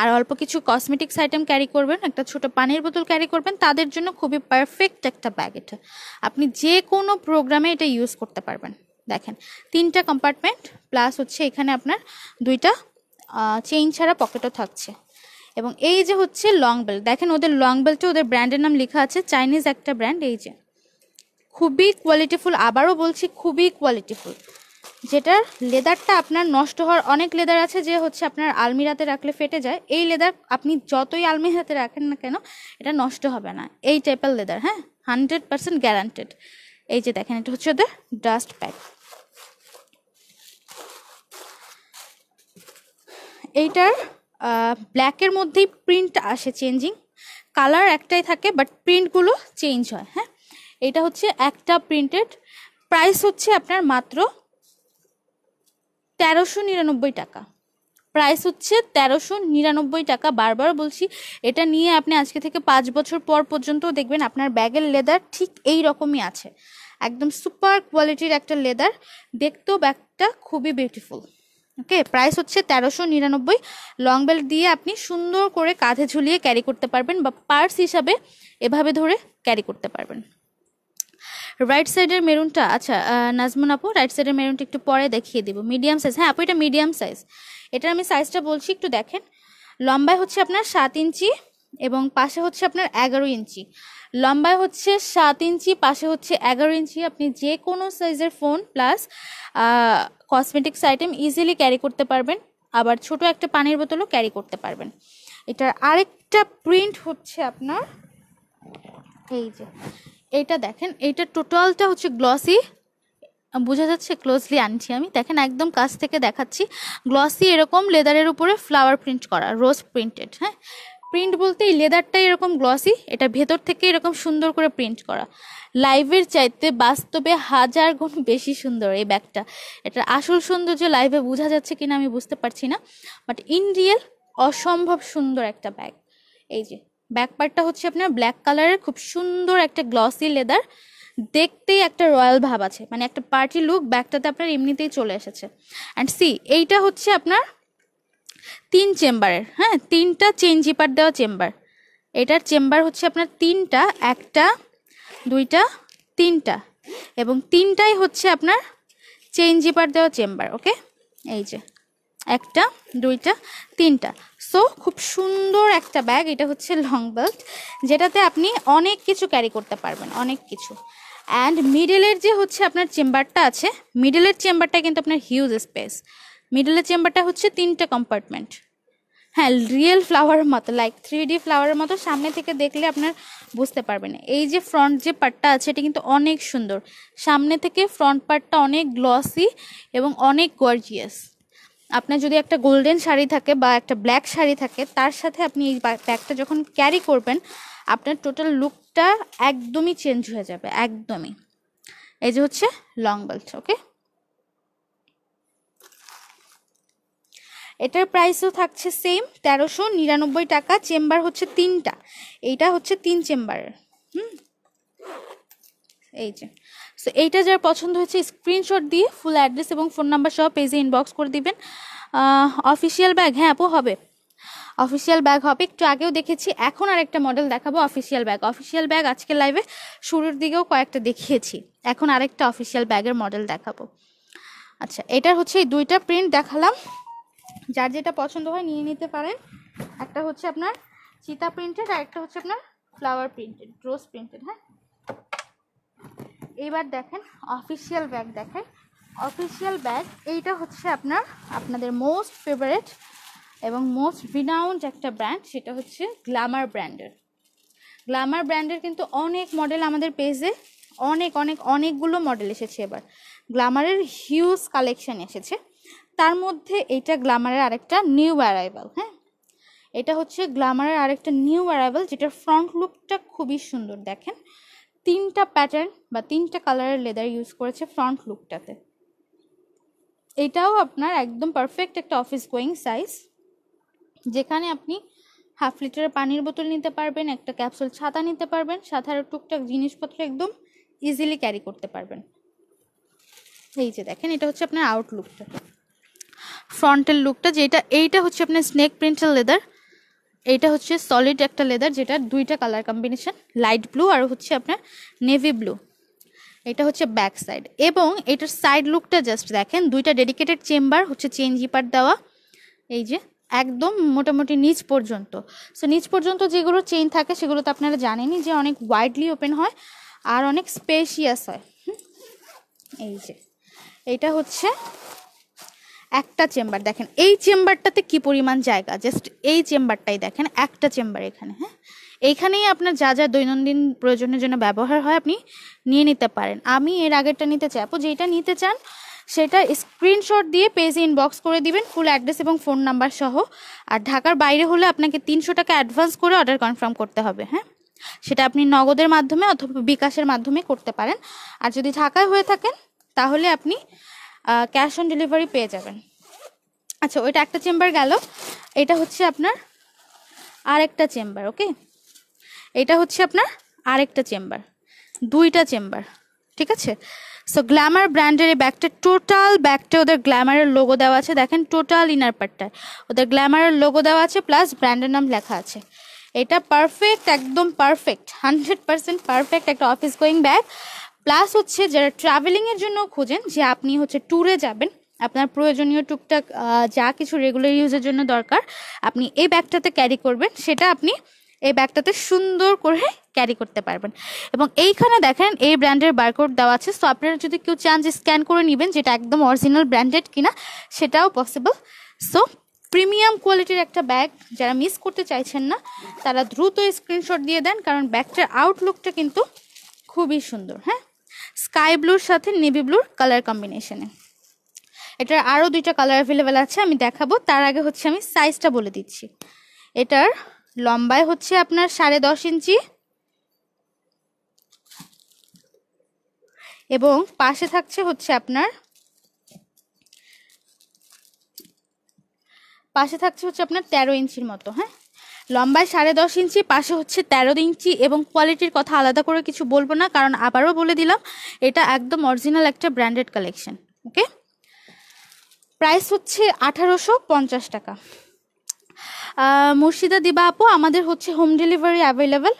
আর অল্প কিছু কসমেটিক্স আইটেম ক্যারি করবেন একটা ছোট পানির বোতল ক্যারি করবেন তাদের জন্য খুবই পারফেক্ট একটা ব্যাগ এটা আপনি যে কোনো প্রোগ্রামে এটা ইউজ করতে পারবেন দেখেন তিনটা কম্পার্টমেন্ট প্লাস হচ্ছে এখানে আপনার দুইটা চেইন ছাড়া পকেটও থাকছে এবং এই যে হচ্ছে লং বেল্ট দেখেন ওদের লং বেল্টে ওদের ব্র্যান্ডের নাম লেখা আছে চাইনিজ একটা ব্র্যান্ড এই যে খুবই কোয়ালিটিফুল আবারও বলছি খুবই কোয়ালিটিফুল যেটার লেদারটা আপনার নষ্ট হওয়ার অনেক লেদার আছে যে হচ্ছে আপনার আলমিরাতে রাখলে ফেটে যায় এই লেদার আপনি যতই আলমিরাতে রাখেন না কেন এটা নষ্ট হবে না এই টাইপের লেদার হ্যাঁ হান্ড্রেড পারসেন্ট গ্যারান্টেড এই যে দেখেন এটা হচ্ছে ওদের ডাস্ট প্যাক এইটার ব্ল্যাকের মধ্যেই প্রিন্ট আসে চেঞ্জিং কালার একটাই থাকে বাট প্রিন্টগুলো চেঞ্জ হয় হ্যাঁ এটা হচ্ছে একটা প্রিন্টেড প্রাইস হচ্ছে আপনার মাত্র তেরোশো নিরানব্বই টাকা প্রাইস হচ্ছে তেরোশো নিরানব্বই টাকা বারবার বলছি এটা নিয়ে আপনি আজকে থেকে পাঁচ বছর পর পর্যন্ত দেখবেন আপনার ব্যাগের লেদার ঠিক এই রকমই আছে একদম সুপার কোয়ালিটির একটা লেদার দেখতেও ব্যাগটা খুবই বিউটিফুল ওকে প্রাইস হচ্ছে তেরোশো নিরানব্বই লং বেল্ট দিয়ে আপনি সুন্দর করে কাঁধে ঝুলিয়ে ক্যারি করতে পারবেন বা পার্স হিসাবে এভাবে ধরে ক্যারি করতে পারবেন রাইট সাইডের মেরুনটা আচ্ছা নাজমুন আপু রাইট সাইডের মেরুনটা একটু পরে দেখিয়ে দেবো মিডিয়াম সাইজ হ্যাঁ আপু এটা মিডিয়াম সাইজ এটার আমি সাইজটা বলছি একটু দেখেন লম্বায় হচ্ছে আপনার সাত ইঞ্চি এবং পাশে হচ্ছে আপনার এগারো ইঞ্চি লম্বায় হচ্ছে সাত ইঞ্চি পাশে হচ্ছে এগারো ইঞ্চি আপনি যে কোনো সাইজের phone plus cosmetics item easily carry করতে পারবেন আবার ছোট একটা পানির বোতলও ক্যারি করতে পারবেন এটার আরেকটা প্রিন্ট হচ্ছে আপনার এই যে এইটা দেখেন এইটা টোটালটা হচ্ছে গ্লসি বোঝা যাচ্ছে ক্লোজলি আনছি আমি দেখেন একদম কাছ থেকে দেখাচ্ছি গ্লসি এরকম লেদারের উপরে ফ্লাওয়ার প্রিন্ট করা রোজ প্রিন্টেড হ্যাঁ প্রিন্ট বলতে এই লেদারটাই এরকম গ্লসি এটা ভেতর থেকে এরকম সুন্দর করে প্রিন্ট করা লাইভের চাইতে বাস্তবে হাজার গুণ বেশি সুন্দর এই ব্যাগটা এটা আসল সৌন্দর্য লাইভে বোঝা যাচ্ছে কিনা আমি বুঝতে পারছি না বাট ইন রিয়েল অসম্ভব সুন্দর একটা ব্যাগ এই যে ব্যাক পার্টটা হচ্ছে আপনার ব্ল্যাক কালারের খুব সুন্দর একটা গ্লসি লেদার দেখতেই একটা রয়্যাল ভাব আছে মানে একটা পার্টি লুক ব্যাকটাতে আপনার এমনিতেই চলে এসেছে অ্যান্ড সি এইটা হচ্ছে আপনার তিন চেম্বারের হ্যাঁ তিনটা চেন জিপার দেওয়া চেম্বার এটার চেম্বার হচ্ছে আপনার তিনটা একটা দুইটা তিনটা এবং তিনটাই হচ্ছে আপনার চেন জিপার দেওয়া চেম্বার ওকে এই যে একটা দুইটা তিনটা সো খুব সুন্দর একটা ব্যাগ এটা হচ্ছে লং বেল্ট যেটাতে আপনি অনেক কিছু ক্যারি করতে পারবেন অনেক কিছু অ্যান্ড মিডেলের যে হচ্ছে আপনার চেম্বারটা আছে মিডলের চেম্বারটা কিন্তু আপনার হিউজ স্পেস মিডলের চেম্বারটা হচ্ছে তিনটা কম্পার্টমেন্ট হ্যাঁ রিয়েল ফ্লাওয়ারের মতো লাইক থ্রি ডি ফ্লাওয়ারের মতো সামনে থেকে দেখলে আপনার বুঝতে পারবেন এই যে ফ্রন্ট যে পার্টটা আছে এটা কিন্তু অনেক সুন্দর সামনে থেকে ফ্রন্ট পার্টটা অনেক গ্লসি এবং অনেক গর্জিয়াস আপনার যদি একটা গোল্ডেন শাড়ি থাকে বা একটা ব্ল্যাক শাড়ি থাকে তার সাথে আপনি এই ব্যাগটা যখন ক্যারি করবেন আপনার টোটাল লুকটা একদমই চেঞ্জ হয়ে যাবে একদমই এই যে হচ্ছে লং বেল্ট ওকে এটার প্রাইসও থাকছে সেম তেরোশো নিরানব্বই টাকা চেম্বার হচ্ছে তিনটা এইটা হচ্ছে তিন চেম্বারের হুম এই যে সো এইটা যার পছন্দ হয়েছে স্ক্রিনশট দিয়ে ফুল অ্যাড্রেস এবং ফোন নাম্বার সহ পেজে ইনবক্স করে দিবেন অফিসিয়াল ব্যাগ হ্যাঁ আপু হবে অফিসিয়াল ব্যাগ হবে একটু আগেও দেখেছি এখন আর একটা মডেল দেখাবো অফিসিয়াল ব্যাগ অফিসিয়াল ব্যাগ আজকে লাইভে শুরুর দিকেও কয়েকটা দেখিয়েছি এখন আরেকটা অফিসিয়াল ব্যাগের মডেল দেখাবো আচ্ছা এটার হচ্ছে এই দুইটা প্রিন্ট দেখালাম যার যেটা পছন্দ হয় নিয়ে নিতে পারেন একটা হচ্ছে আপনার চিতা প্রিন্টেড আর একটা হচ্ছে আপনার ফ্লাওয়ার প্রিন্টেড রোজ প্রিন্টেড হ্যাঁ এবার দেখেন অফিসিয়াল ব্যাগ দেখেন অফিসিয়াল ব্যাগ এইটা হচ্ছে আপনার আপনাদের মোস্ট ফেভারেট এবং মোস্ট রিনাউন্ড একটা ব্র্যান্ড সেটা হচ্ছে গ্ল্যামার ব্র্যান্ডের গ্ল্যামার ব্র্যান্ডের কিন্তু অনেক মডেল আমাদের পেজে অনেক অনেক অনেকগুলো মডেল এসেছে এবার গ্ল্যামারের হিউজ কালেকশান এসেছে তার মধ্যে এটা গ্ল্যামারের আরেকটা নিউ অ্যারাইভাল হ্যাঁ এটা হচ্ছে গ্ল্যামারের আরেকটা নিউ অ্যারাইভাল যেটার ফ্রন্ট লুকটা খুবই সুন্দর দেখেন তিনটা প্যাটার্ন বা তিনটা কালারের লেদার ইউজ করেছে ফ্রন্ট লুকটাতে এটাও আপনার একদম পারফেক্ট একটা অফিস গোয়িং সাইজ যেখানে আপনি হাফ লিটার পানির বোতল নিতে পারবেন একটা ক্যাপসুল ছাতা নিতে পারবেন সাথে আরও টুকটাক জিনিসপত্র একদম ইজিলি ক্যারি করতে পারবেন এই যে দেখেন এটা হচ্ছে আপনার আউটলুকটা ফ্রন্টের লুকটা যেটা এইটা হচ্ছে আপনার স্নেক প্রিন্টের লেদার এটা হচ্ছে সলিড একটা লেদার যেটা দুইটা কালার কম্বিনেশন লাইট ব্লু আর হচ্ছে আপনার নেভি ব্লু এটা হচ্ছে ব্যাক সাইড এবং এটার সাইড লুকটা জাস্ট দেখেন দুইটা ডেডিকেটেড চেম্বার হচ্ছে চেন জিপার দেওয়া এই যে একদম মোটামুটি নিচ পর্যন্ত সো নিচ পর্যন্ত যেগুলো চেন থাকে সেগুলো তো আপনারা জানেনই যে অনেক ওয়াইডলি ওপেন হয় আর অনেক স্পেশিয়াস হয় এই যে এটা হচ্ছে একটা চেম্বার দেখেন এই চেম্বারটাতে কি পরিমাণ জায়গা জাস্ট এই চেম্বারটাই দেখেন একটা চেম্বার এখানে হ্যাঁ এইখানেই আপনার যা যা দৈনন্দিন প্রয়োজনের জন্য ব্যবহার হয় আপনি নিয়ে নিতে পারেন আমি এর আগেরটা নিতে চাই আপু যেটা নিতে চান সেটা স্ক্রিনশট দিয়ে পেজ ইনবক্স করে দিবেন ফুল অ্যাড্রেস এবং ফোন নাম্বার সহ আর ঢাকার বাইরে হলে আপনাকে তিনশো টাকা অ্যাডভান্স করে অর্ডার কনফার্ম করতে হবে হ্যাঁ সেটা আপনি নগদের মাধ্যমে অথবা বিকাশের মাধ্যমে করতে পারেন আর যদি ঢাকায় হয়ে থাকেন তাহলে আপনি ক্যাশ অন ডেলিভারি পেয়ে যাবেন আচ্ছা ওইটা একটা চেম্বার গেল এটা হচ্ছে আপনার আরেকটা চেম্বার ওকে এটা হচ্ছে আপনার আরেকটা চেম্বার দুইটা চেম্বার ঠিক আছে সো গ্ল্যামার ব্র্যান্ডের এই ব্যাগটা টোটাল ব্যাগটা ওদের গ্ল্যামারের লোগো দেওয়া আছে দেখেন টোটাল ইনার পার্টটায় ওদের গ্ল্যামারের লোগো দেওয়া আছে প্লাস ব্র্যান্ডের নাম লেখা আছে এটা পারফেক্ট একদম পারফেক্ট হান্ড্রেড পারসেন্ট পারফেক্ট একটা অফিস গোয়িং ব্যাগ প্লাস হচ্ছে যারা ট্রাভেলিংয়ের জন্য খোঁজেন যে আপনি হচ্ছে ট্যুরে যাবেন আপনার প্রয়োজনীয় টুকটাক যা কিছু রেগুলার ইউজের জন্য দরকার আপনি এই ব্যাগটাতে ক্যারি করবেন সেটা আপনি এই ব্যাগটাতে সুন্দর করে ক্যারি করতে পারবেন এবং এইখানে দেখেন এই ব্র্যান্ডের বারকোড দেওয়া আছে সো আপনারা যদি কেউ চান যে স্ক্যান করে নেবেন যেটা একদম অরিজিনাল ব্র্যান্ডেড কিনা সেটাও পসিবল সো প্রিমিয়াম কোয়ালিটির একটা ব্যাগ যারা মিস করতে চাইছেন না তারা দ্রুত স্ক্রিনশট দিয়ে দেন কারণ ব্যাগটার আউটলুকটা কিন্তু খুবই সুন্দর হ্যাঁ স্কাই ব্লুর সাথে নেভি ব্লুর কালার কম্বিনেশনে এটার আরও দুইটা কালার অ্যাভেলেবেল আছে আমি দেখাবো তার আগে হচ্ছে আমি সাইজটা বলে দিচ্ছি এটার লম্বায় হচ্ছে আপনার সাড়ে দশ ইঞ্চি এবং পাশে থাকছে হচ্ছে আপনার পাশে থাকছে হচ্ছে আপনার তেরো ইঞ্চির মতো হ্যাঁ লম্বায় সাড়ে দশ ইঞ্চি পাশে হচ্ছে তেরো ইঞ্চি এবং কোয়ালিটির কথা আলাদা করে কিছু বলবো না কারণ আবারও বলে দিলাম এটা একদম অরিজিনাল একটা ব্র্যান্ডেড কালেকশন ওকে প্রাইস হচ্ছে আঠারোশো পঞ্চাশ টাকা মুর্শিদা দিবা আপু আমাদের হচ্ছে হোম ডেলিভারি অ্যাভেলেবেল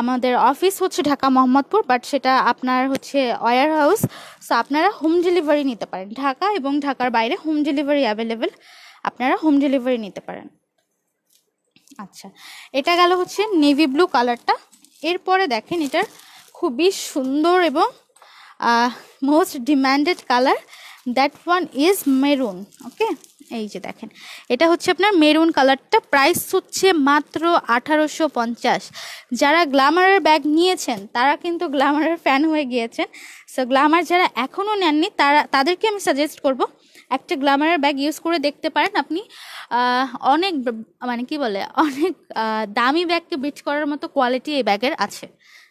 আমাদের অফিস হচ্ছে ঢাকা মোহাম্মদপুর বাট সেটা আপনার হচ্ছে ওয়ার হাউস সো আপনারা হোম ডেলিভারি নিতে পারেন ঢাকা এবং ঢাকার বাইরে হোম ডেলিভারি অ্যাভেলেবেল আপনারা হোম ডেলিভারি নিতে পারেন আচ্ছা এটা গেল হচ্ছে নেভি ব্লু কালারটা এরপরে দেখেন এটার খুবই সুন্দর এবং most demanded colour that one is maroon okay এই যে দেখেন এটা হচ্ছে আপনার মেরুন কালারটা প্রাইস হচ্ছে মাত্র আঠারোশো পঞ্চাশ যারা গ্ল্যামারের ব্যাগ নিয়েছেন তারা কিন্তু গ্ল্যামারের ফ্যান হয়ে গিয়েছেন সো গ্ল্যামার যারা এখনও নেননি তারা তাদেরকে আমি সাজেস্ট করবো একটা গ্লামারের ব্যাগ ইউজ করে দেখতে পারেন আপনি অনেক মানে কি বলে অনেক দামি ব্যাগকে বিট করার মতো কোয়ালিটি এই ব্যাগের আছে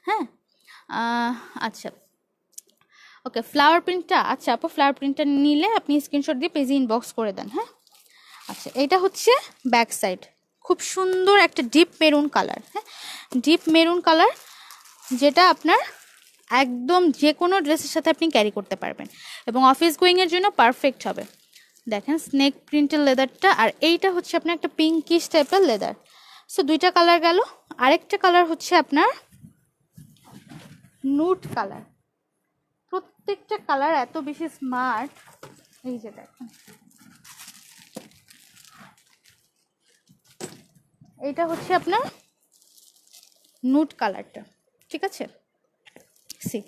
হ্যাঁ আচ্ছা ওকে ফ্লাওয়ার প্রিন্টটা আচ্ছা আপু ফ্লাওয়ার প্রিন্টটা নিলে আপনি স্ক্রিনশট দিয়ে পেজে ইনবক্স করে দেন হ্যাঁ আচ্ছা এটা হচ্ছে ব্যাক সাইড খুব সুন্দর একটা ডিপ মেরুন কালার হ্যাঁ ডিপ মেরুন কালার যেটা আপনার একদম যে কোনো ড্রেসের সাথে আপনি ক্যারি করতে পারবেন এবং অফিস গোয়িংয়ের জন্য পারফেক্ট হবে দেখেন স্নেক প্রিন্টের লেদারটা আর এইটা হচ্ছে আপনার একটা পিঙ্কিশ টাইপের লেদার সো দুইটা কালার গেল আরেকটা কালার হচ্ছে আপনার নুট কালার প্রত্যেকটা কালার এত বেশি স্মার্ট এই যে দেখেন এইটা হচ্ছে আপনার নুট কালারটা ঠিক আছে সি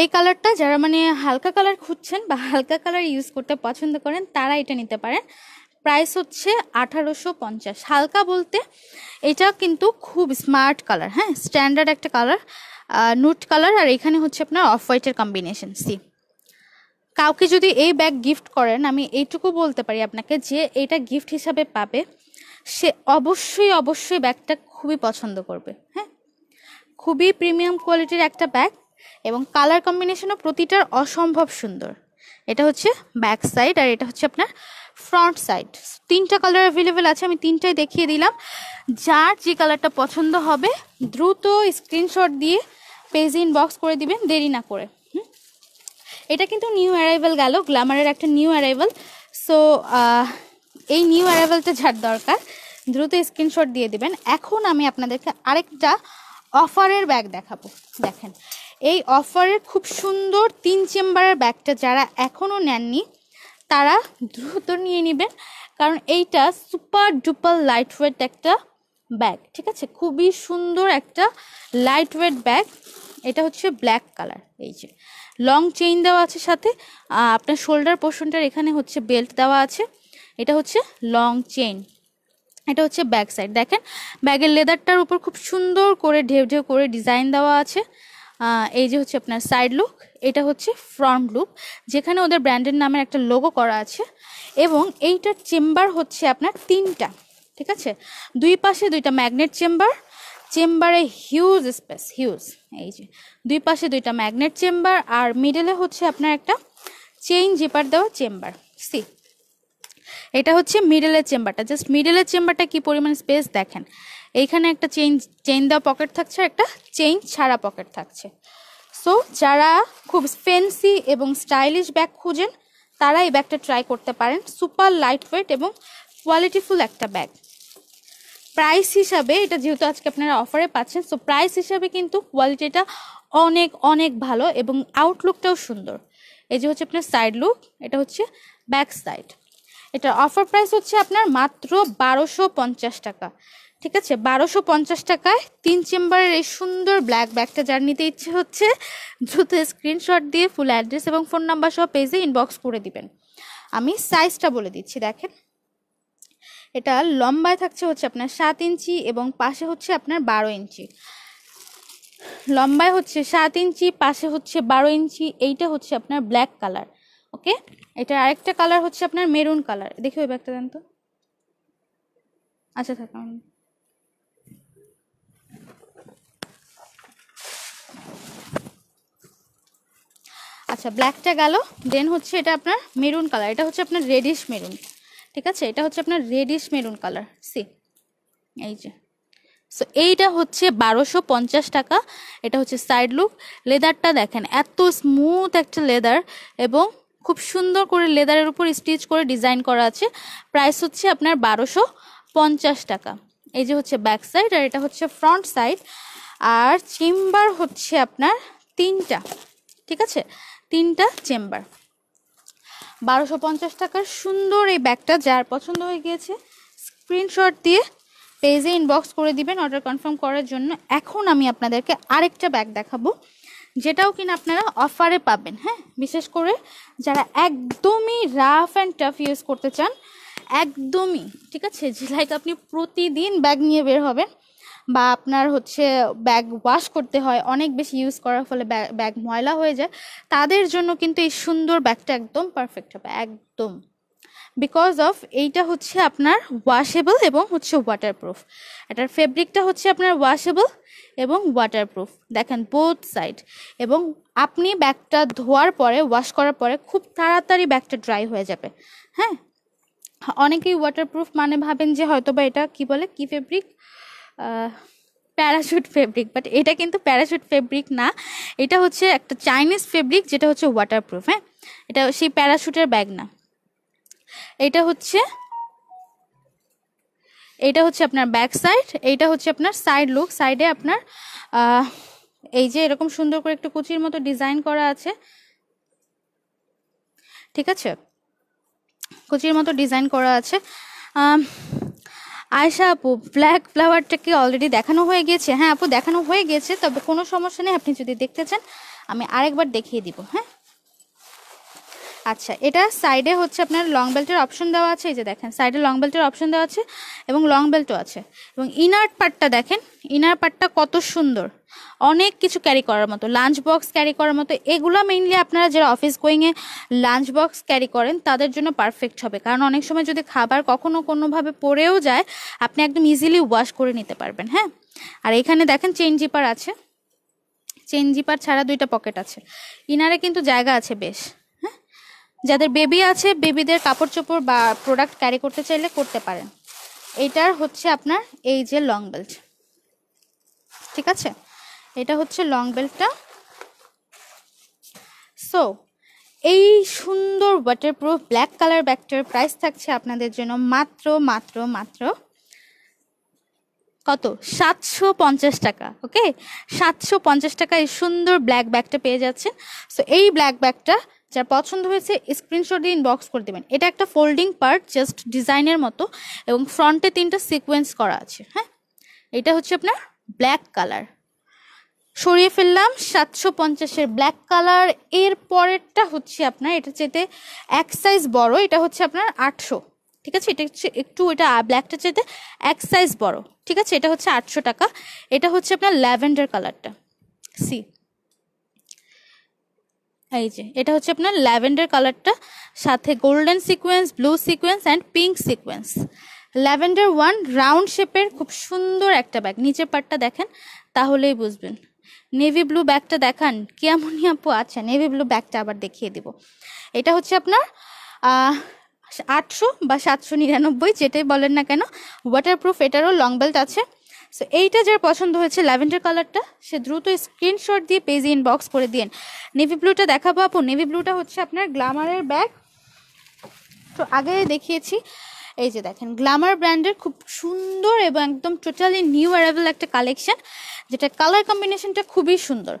এই কালারটা যারা মানে হালকা কালার খুঁজছেন বা হালকা কালার ইউজ করতে পছন্দ করেন তারা এটা নিতে পারেন প্রাইস হচ্ছে আঠারোশো পঞ্চাশ হালকা বলতে এটা কিন্তু খুব স্মার্ট কালার হ্যাঁ স্ট্যান্ডার্ড একটা কালার নুট কালার আর এখানে হচ্ছে আপনার অফ হোয়াইটের কম্বিনেশন সি কাউকে যদি এই ব্যাগ গিফট করেন আমি এইটুকু বলতে পারি আপনাকে যে এটা গিফট হিসাবে পাবে সে অবশ্যই অবশ্যই ব্যাগটা খুবই পছন্দ করবে হ্যাঁ খুবই প্রিমিয়াম কোয়ালিটির একটা ব্যাগ এবং কালার কম্বিনেশনও প্রতিটার অসম্ভব সুন্দর এটা হচ্ছে ব্যাক সাইড আর এটা হচ্ছে আপনার ফ্রন্ট সাইড তিনটা কালার অ্যাভেলেবেল আছে আমি তিনটাই দেখিয়ে দিলাম যার যে কালারটা পছন্দ হবে দ্রুত স্ক্রিনশট দিয়ে পেজ ইনবক্স করে দিবেন দেরি না করে এটা কিন্তু নিউ অ্যারাইভেল গেল গ্ল্যামারের একটা নিউ অ্যারাইভেল সো এই নিউ অ্যারাইভেলটা যার দরকার দ্রুত স্ক্রিনশট দিয়ে দেবেন এখন আমি আপনাদেরকে আরেকটা অফারের ব্যাগ দেখাবো দেখেন এই অফারের খুব সুন্দর তিন চেম্বারের ব্যাগটা যারা এখনও নেননি তারা দ্রুত নিয়ে নেবেন কারণ এইটা সুপার ডুপার লাইট ওয়েট একটা ব্যাগ ঠিক আছে খুবই সুন্দর একটা লাইট ওয়েট ব্যাগ এটা হচ্ছে ব্ল্যাক কালার এই যে লং চেইন দেওয়া আছে সাথে আপনার শোল্ডার পোর্শনটার এখানে হচ্ছে বেল্ট দেওয়া আছে এটা হচ্ছে লং চেইন এটা হচ্ছে ব্যাক সাইড দেখেন ব্যাগের লেদারটার উপর খুব সুন্দর করে ঢেউ ঢেউ করে ডিজাইন দেওয়া আছে এই যে হচ্ছে আপনার সাইড লুক এটা হচ্ছে ফ্রন্ট লুক যেখানে ওদের ব্র্যান্ডের নামের একটা লোগো করা আছে এবং এইটার চেম্বার হচ্ছে আপনার তিনটা ঠিক আছে দুই পাশে দুইটা ম্যাগনেট চেম্বার চেম্বারে হিউজ স্পেস হিউজ এই যে দুই পাশে দুইটা ম্যাগনেট চেম্বার আর মিডলে হচ্ছে আপনার একটা চেইন জিপার দেওয়া চেম্বার সি এটা হচ্ছে মিডলের চেম্বারটা জাস্ট মিডলের চেম্বারটা কি পরিমাণ স্পেস দেখেন এইখানে একটা চেইন চেইন দেওয়া পকেট থাকছে একটা চেইন ছাড়া পকেট থাকছে সো যারা খুব স্পেন্সি এবং স্টাইলিশ ব্যাগ খুঁজেন তারা এই ব্যাগটা ট্রাই করতে পারেন সুপার লাইট ওয়েট এবং কোয়ালিটিফুল একটা ব্যাগ প্রাইস হিসাবে এটা যেহেতু আজকে আপনারা অফারে পাচ্ছেন সো প্রাইস হিসাবে কিন্তু কোয়ালিটিটা অনেক অনেক ভালো এবং আউটলুকটাও সুন্দর এই যে হচ্ছে আপনার সাইড লুক এটা হচ্ছে ব্যাক সাইড এটা অফার প্রাইস হচ্ছে আপনার মাত্র বারোশো পঞ্চাশ টাকা ঠিক আছে বারোশো পঞ্চাশ টাকায় তিন চেম্বারের এই সুন্দর ব্ল্যাক ব্যাগটা যার নিতে ইচ্ছে হচ্ছে দ্রুত স্ক্রিনশট দিয়ে ফুল অ্যাড্রেস এবং ফোন নাম্বার সহ পেজে ইনবক্স করে দিবেন আমি সাইজটা বলে দিচ্ছি দেখেন এটা লম্বায় থাকছে হচ্ছে আপনার সাত ইঞ্চি এবং পাশে হচ্ছে আপনার বারো ইঞ্চি লম্বায় হচ্ছে সাত ইঞ্চি পাশে হচ্ছে বারো ইঞ্চি এইটা হচ্ছে আপনার ব্ল্যাক কালার ওকে এটা আরেকটা কালার হচ্ছে আপনার মেরুন কালার দেখে ওই ব্যাগটা দেন তো আচ্ছা থাকা আচ্ছা ব্ল্যাকটা গেল দেন হচ্ছে এটা আপনার মেরুন কালার এটা হচ্ছে আপনার রেডিশ মেরুন ঠিক আছে এটা হচ্ছে আপনার রেডিশ মেরুন কালার সি এই যে সো এইটা হচ্ছে বারোশো পঞ্চাশ টাকা এটা হচ্ছে সাইড লুক লেদারটা দেখেন এত স্মুথ একটা লেদার এবং খুব সুন্দর করে লেদারের উপর স্টিচ করে ডিজাইন করা আছে প্রাইস হচ্ছে আপনার বারোশো পঞ্চাশ টাকা এই যে হচ্ছে ব্যাক সাইড আর এটা হচ্ছে ফ্রন্ট সাইড আর চেম্বার হচ্ছে আপনার তিনটা ঠিক আছে তিনটা চেম্বার বারোশো পঞ্চাশ টাকার সুন্দর এই ব্যাগটা যার পছন্দ হয়ে গিয়েছে স্ক্রিনশট দিয়ে পেজে ইনবক্স করে দিবেন অর্ডার কনফার্ম করার জন্য এখন আমি আপনাদেরকে আরেকটা ব্যাগ দেখাবো যেটাও কিনা আপনারা অফারে পাবেন হ্যাঁ বিশেষ করে যারা একদমই রাফ অ্যান্ড টাফ ইউজ করতে চান একদমই ঠিক আছে যে লাইক আপনি প্রতিদিন ব্যাগ নিয়ে বের হবেন বা আপনার হচ্ছে ব্যাগ ওয়াশ করতে হয় অনেক বেশি ইউজ করার ফলে ব্যাগ ময়লা হয়ে যায় তাদের জন্য কিন্তু এই সুন্দর ব্যাগটা একদম পারফেক্ট হবে একদম বিকজ অফ এইটা হচ্ছে আপনার ওয়াশেবল এবং হচ্ছে ওয়াটারপ্রুফ এটার ফেব্রিকটা হচ্ছে আপনার ওয়াশেবল এবং ওয়াটারপ্রুফ দেখেন বোথ সাইড এবং আপনি ব্যাগটা ধোয়ার পরে ওয়াশ করার পরে খুব তাড়াতাড়ি ব্যাগটা ড্রাই হয়ে যাবে হ্যাঁ অনেকেই ওয়াটারপ্রুফ মানে ভাবেন যে হয়তো বা এটা কি বলে কি ফেব্রিক প্যারাশুট ফেব্রিক বাট এটা কিন্তু প্যারাশুট ফেব্রিক না এটা হচ্ছে একটা চাইনিজ ফেব্রিক যেটা হচ্ছে ওয়াটারপ্রুফ হ্যাঁ এটা সেই প্যারাশুটের ব্যাগ না এটা হচ্ছে এটা হচ্ছে আপনার ব্যাক সাইড এইটা হচ্ছে আপনার সাইড লুক সাইডে আপনার এই যে এরকম সুন্দর করে একটু কুচির মতো ডিজাইন করা আছে ঠিক আছে কুচির মতো ডিজাইন করা আছে আয়সা আপু ব্ল্যাক ফ্লাওয়ারটাকে অলরেডি দেখানো হয়ে গিয়েছে হ্যাঁ আপু দেখানো হয়ে গেছে তবে কোনো সমস্যা নেই আপনি যদি দেখতে চান আমি আরেকবার দেখিয়ে দিব হ্যাঁ আচ্ছা এটা সাইডে হচ্ছে আপনার লং বেল্টের অপশন দেওয়া আছে এই যে দেখেন সাইডে লং বেল্টের অপশন দেওয়া আছে এবং লং বেল্টও আছে এবং ইনার পার্টটা দেখেন ইনার পার্টটা কত সুন্দর অনেক কিছু ক্যারি করার মতো লাঞ্চ বক্স ক্যারি করার মতো এগুলো মেইনলি আপনারা যারা অফিস গোয়িংয়ে লাঞ্চ বক্স ক্যারি করেন তাদের জন্য পারফেক্ট হবে কারণ অনেক সময় যদি খাবার কখনও কোনোভাবে পড়েও যায় আপনি একদম ইজিলি ওয়াশ করে নিতে পারবেন হ্যাঁ আর এখানে দেখেন চেন জিপার আছে চেন জিপার ছাড়া দুইটা পকেট আছে ইনারে কিন্তু জায়গা আছে বেশ যাদের বেবি আছে বেবিদের কাপড় চোপড় বা প্রোডাক্ট ক্যারি করতে চাইলে করতে পারেন এইটার হচ্ছে আপনার এই যে লং বেল্ট ঠিক আছে এটা হচ্ছে লং বেল্টটা সো এই সুন্দর ওয়াটারপ্রুফ ব্ল্যাক কালার ব্যাগটার প্রাইস থাকছে আপনাদের জন্য মাত্র মাত্র মাত্র কত সাতশো পঞ্চাশ টাকা ওকে সাতশো পঞ্চাশ টাকা এই সুন্দর ব্ল্যাক ব্যাগটা পেয়ে যাচ্ছেন সো এই ব্ল্যাক ব্যাগটা যার পছন্দ হয়েছে স্ক্রিনশট দিয়ে ইনবক্স করে দেবেন এটা একটা ফোল্ডিং পার্ট জাস্ট ডিজাইনের মতো এবং ফ্রন্টে তিনটা সিকোয়েন্স করা আছে হ্যাঁ এটা হচ্ছে আপনার ব্ল্যাক কালার সরিয়ে ফেললাম সাতশো পঞ্চাশের ব্ল্যাক কালার এর পরেরটা হচ্ছে আপনার এটা চেতে এক সাইজ বড় এটা হচ্ছে আপনার আটশো ঠিক আছে এটা হচ্ছে একটু এটা ব্ল্যাকটা চেতে এক সাইজ বড় ঠিক আছে এটা হচ্ছে আটশো টাকা এটা হচ্ছে আপনার ল্যাভেন্ডার কালারটা সি এই যে এটা হচ্ছে আপনার ল্যাভেন্ডার কালারটা সাথে golden sequence blue sequence and pink sequence lavender one round শেপের খুব সুন্দর একটা ব্যাগ নিচের পাটটা দেখেন তাহলেই বুঝবেন নেভি ব্লু ব্যাগটা দেখান কেমনই আপু আচ্ছা নেভি ব্লু ব্যাগটা আবার দেখিয়ে দিব এটা হচ্ছে আপনার আটশো বা সাতশো নিরানব্বই যেটাই বলেন না কেন ওয়াটারপ্রুফ এটারও লং বেল্ট আছে সো এইটা যার পছন্দ হয়েছে ল্যাভেন্ডার কালারটা সে দ্রুত স্ক্রিনশট দিয়ে পেজ ইনবক্স করে দিন নেভি ব্লুটা দেখাবো আপু নেভি ব্লুটা হচ্ছে আপনার গ্লামারের ব্যাগ তো আগে দেখিয়েছি এই যে দেখেন গ্লামার ব্র্যান্ডের খুব সুন্দর এবং একদম টোটালি নিউ অ্যারাইভেল একটা কালেকশান যেটা কালার কম্বিনেশনটা খুবই সুন্দর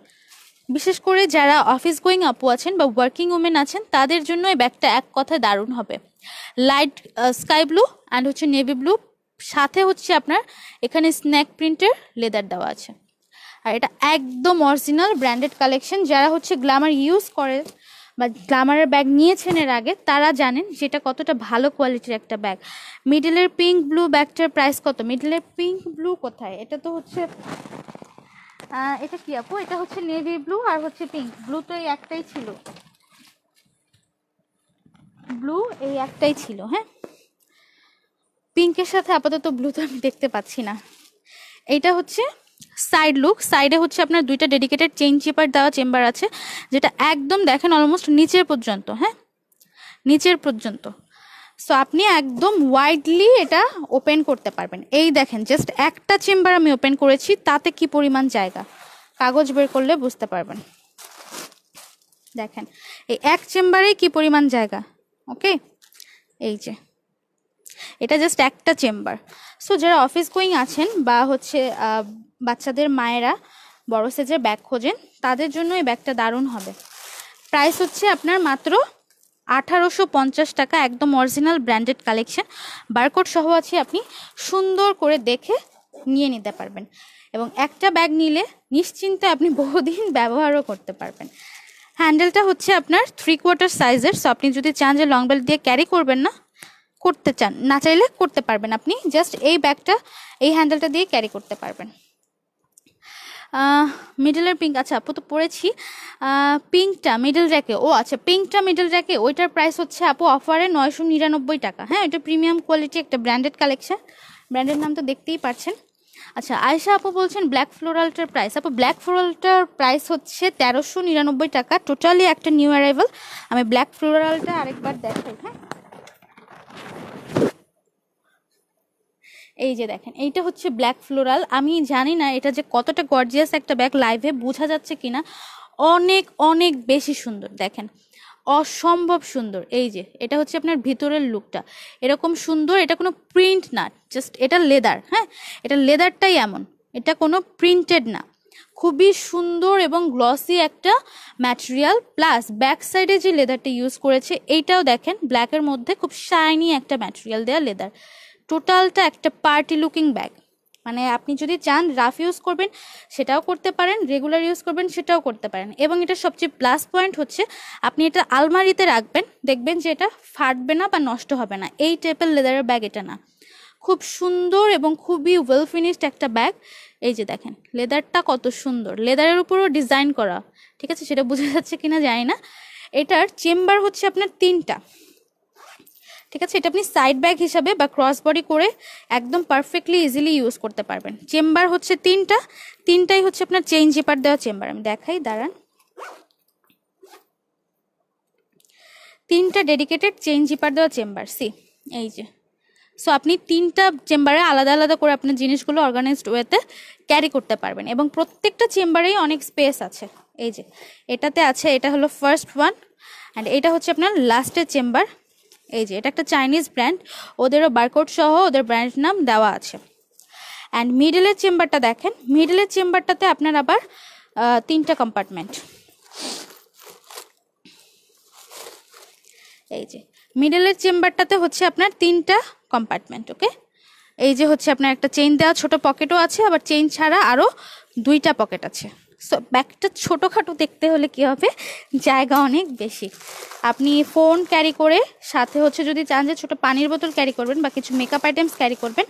বিশেষ করে যারা অফিস গোয়িং আপু আছেন বা ওয়ার্কিং উমেন আছেন তাদের জন্য এই ব্যাগটা এক কথায় দারুণ হবে লাইট স্কাই ব্লু অ্যান্ড হচ্ছে নেভি ব্লু সাথে হচ্ছে আপনার এখানে স্ন্যাক প্রিন্টের লেদার দেওয়া আছে আর এটা একদম অরিজিনাল ব্র্যান্ডেড কালেকশন যারা হচ্ছে গ্লামার ইউজ করে বা গ্লামারের ব্যাগ নিয়েছেন এর আগে তারা জানেন যেটা কতটা ভালো কোয়ালিটির একটা ব্যাগ মিডলের পিঙ্ক ব্লু ব্যাগটার প্রাইস কত মিডলের পিঙ্ক ব্লু কোথায় এটা তো হচ্ছে এটা কি আপু এটা হচ্ছে নেভি ব্লু আর হচ্ছে পিঙ্ক ব্লু তো এই একটাই ছিল ব্লু এই একটাই ছিল হ্যাঁ পিঙ্কের সাথে আপাতত ব্লু তো আমি দেখতে পাচ্ছি না এইটা হচ্ছে সাইড লুক সাইডে হচ্ছে আপনার দুইটা ডেডিকেটেড চেইন চিপার দেওয়া চেম্বার আছে যেটা একদম দেখেন অলমোস্ট নিচের পর্যন্ত হ্যাঁ নিচের পর্যন্ত সো আপনি একদম ওয়াইডলি এটা ওপেন করতে পারবেন এই দেখেন জাস্ট একটা চেম্বার আমি ওপেন করেছি তাতে কি পরিমাণ জায়গা কাগজ বের করলে বুঝতে পারবেন দেখেন এই এক চেম্বারেই কি পরিমাণ জায়গা ওকে এই যে এটা জাস্ট একটা চেম্বার সো যারা অফিস গোয়িং আছেন বা হচ্ছে বাচ্চাদের মায়েরা বড় সেজের ব্যাগ খোঁজেন তাদের জন্য এই ব্যাগটা দারুণ হবে প্রাইস হচ্ছে আপনার মাত্র আঠারোশো পঞ্চাশ টাকা একদম অরিজিনাল ব্র্যান্ডেড কালেকশন বারকোড সহ আছে আপনি সুন্দর করে দেখে নিয়ে নিতে পারবেন এবং একটা ব্যাগ নিলে নিশ্চিন্তে আপনি বহুদিন ব্যবহারও করতে পারবেন হ্যান্ডেলটা হচ্ছে আপনার থ্রি কোয়ার্টার সাইজের সো আপনি যদি চান যে লং বেল্ট দিয়ে ক্যারি করবেন না করতে চান না চাইলে করতে পারবেন আপনি জাস্ট এই ব্যাগটা এই হ্যান্ডেলটা দিয়ে ক্যারি করতে পারবেন মিডলের পিঙ্ক আচ্ছা আপু তো পড়েছি পিঙ্কটা মিডল র্যাকে ও আচ্ছা পিঙ্কটা মিডল র্যাকে ওইটার প্রাইস হচ্ছে আপু অফারে নয়শো নিরানব্বই টাকা হ্যাঁ এটা প্রিমিয়াম কোয়ালিটি একটা ব্র্যান্ডেড কালেকশন ব্র্যান্ডের নাম তো দেখতেই পাচ্ছেন আচ্ছা আয়সা আপু বলছেন ব্ল্যাক ফ্লোরালটার প্রাইস আপু ব্ল্যাক ফ্লোরালটার প্রাইস হচ্ছে তেরোশো নিরানব্বই টাকা টোটালি একটা নিউ অ্যারাইভাল আমি ব্ল্যাক ফ্লোরালটা আরেকবার দেখাই হ্যাঁ এই যে দেখেন এইটা হচ্ছে ব্ল্যাক ফ্লোরাল আমি জানি না এটা যে কতটা গর্জিয়াস একটা ব্যাগ লাইভে বোঝা যাচ্ছে কিনা অনেক অনেক বেশি সুন্দর দেখেন অসম্ভব সুন্দর এই যে এটা হচ্ছে আপনার ভিতরের লুকটা এরকম সুন্দর এটা কোনো প্রিন্ট না জাস্ট এটা লেদার হ্যাঁ এটা লেদারটাই এমন এটা কোনো প্রিন্টেড না খুবই সুন্দর এবং গ্লসি একটা ম্যাটেরিয়াল প্লাস ব্যাক সাইডে যে লেদারটি ইউজ করেছে এইটাও দেখেন ব্ল্যাকের মধ্যে খুব শাইনি একটা ম্যাটেরিয়াল দেওয়া লেদার টোটালটা একটা পার্টি লুকিং ব্যাগ মানে আপনি যদি চান রাফ ইউজ করবেন সেটাও করতে পারেন রেগুলার ইউজ করবেন সেটাও করতে পারেন এবং এটা সবচেয়ে প্লাস পয়েন্ট হচ্ছে আপনি এটা আলমারিতে রাখবেন দেখবেন যে এটা ফাটবে না বা নষ্ট হবে না এই টাইপের লেদারের ব্যাগ এটা না খুব সুন্দর এবং খুবই ওয়েল ফিনিশড একটা ব্যাগ এই যে দেখেন লেদারটা কত সুন্দর লেদারের উপরও ডিজাইন করা ঠিক আছে সেটা বোঝা যাচ্ছে কিনা জানি না এটার চেম্বার হচ্ছে আপনার তিনটা ঠিক আছে এটা আপনি সাইড ব্যাগ হিসাবে বা ক্রস বডি করে একদম পারফেক্টলি ইজিলি ইউজ করতে পারবেন চেম্বার হচ্ছে তিনটা তিনটাই হচ্ছে আপনার চেইন জিপার দেওয়া চেম্বার আমি দেখাই দাঁড়ান তিনটা ডেডিকেটেড চেইন জিপার দেওয়া চেম্বার সি এই যে সো আপনি তিনটা চেম্বারে আলাদা আলাদা করে আপনার জিনিসগুলো অর্গানাইজড ওয়েতে ক্যারি করতে পারবেন এবং প্রত্যেকটা চেম্বারেই অনেক স্পেস আছে এই যে এটাতে আছে এটা হলো ফার্স্ট ওয়ান অ্যান্ড এটা হচ্ছে আপনার লাস্টের চেম্বার এই যে এটা একটা চাইনিজ ব্র্যান্ড ওদেরও বারকোড সহ ওদের ব্র্যান্ড নাম দেওয়া আছে অ্যান্ড মিডলের চেম্বারটা দেখেন মিডলের চেম্বারটাতে আপনার আবার তিনটা কম্পার্টমেন্ট এই যে মিডলের চেম্বারটাতে হচ্ছে আপনার তিনটা কম্পার্টমেন্ট ওকে এই যে হচ্ছে আপনার একটা চেইন দেওয়া ছোট পকেটও আছে আবার চেইন ছাড়া আরও দুইটা পকেট আছে সো ব্যাগটা ছোটোখাটো দেখতে হলে কি হবে জায়গা অনেক বেশি আপনি ফোন ক্যারি করে সাথে হচ্ছে যদি চান যে ছোটো পানির বোতল ক্যারি করবেন বা কিছু মেকআপ আইটেমস ক্যারি করবেন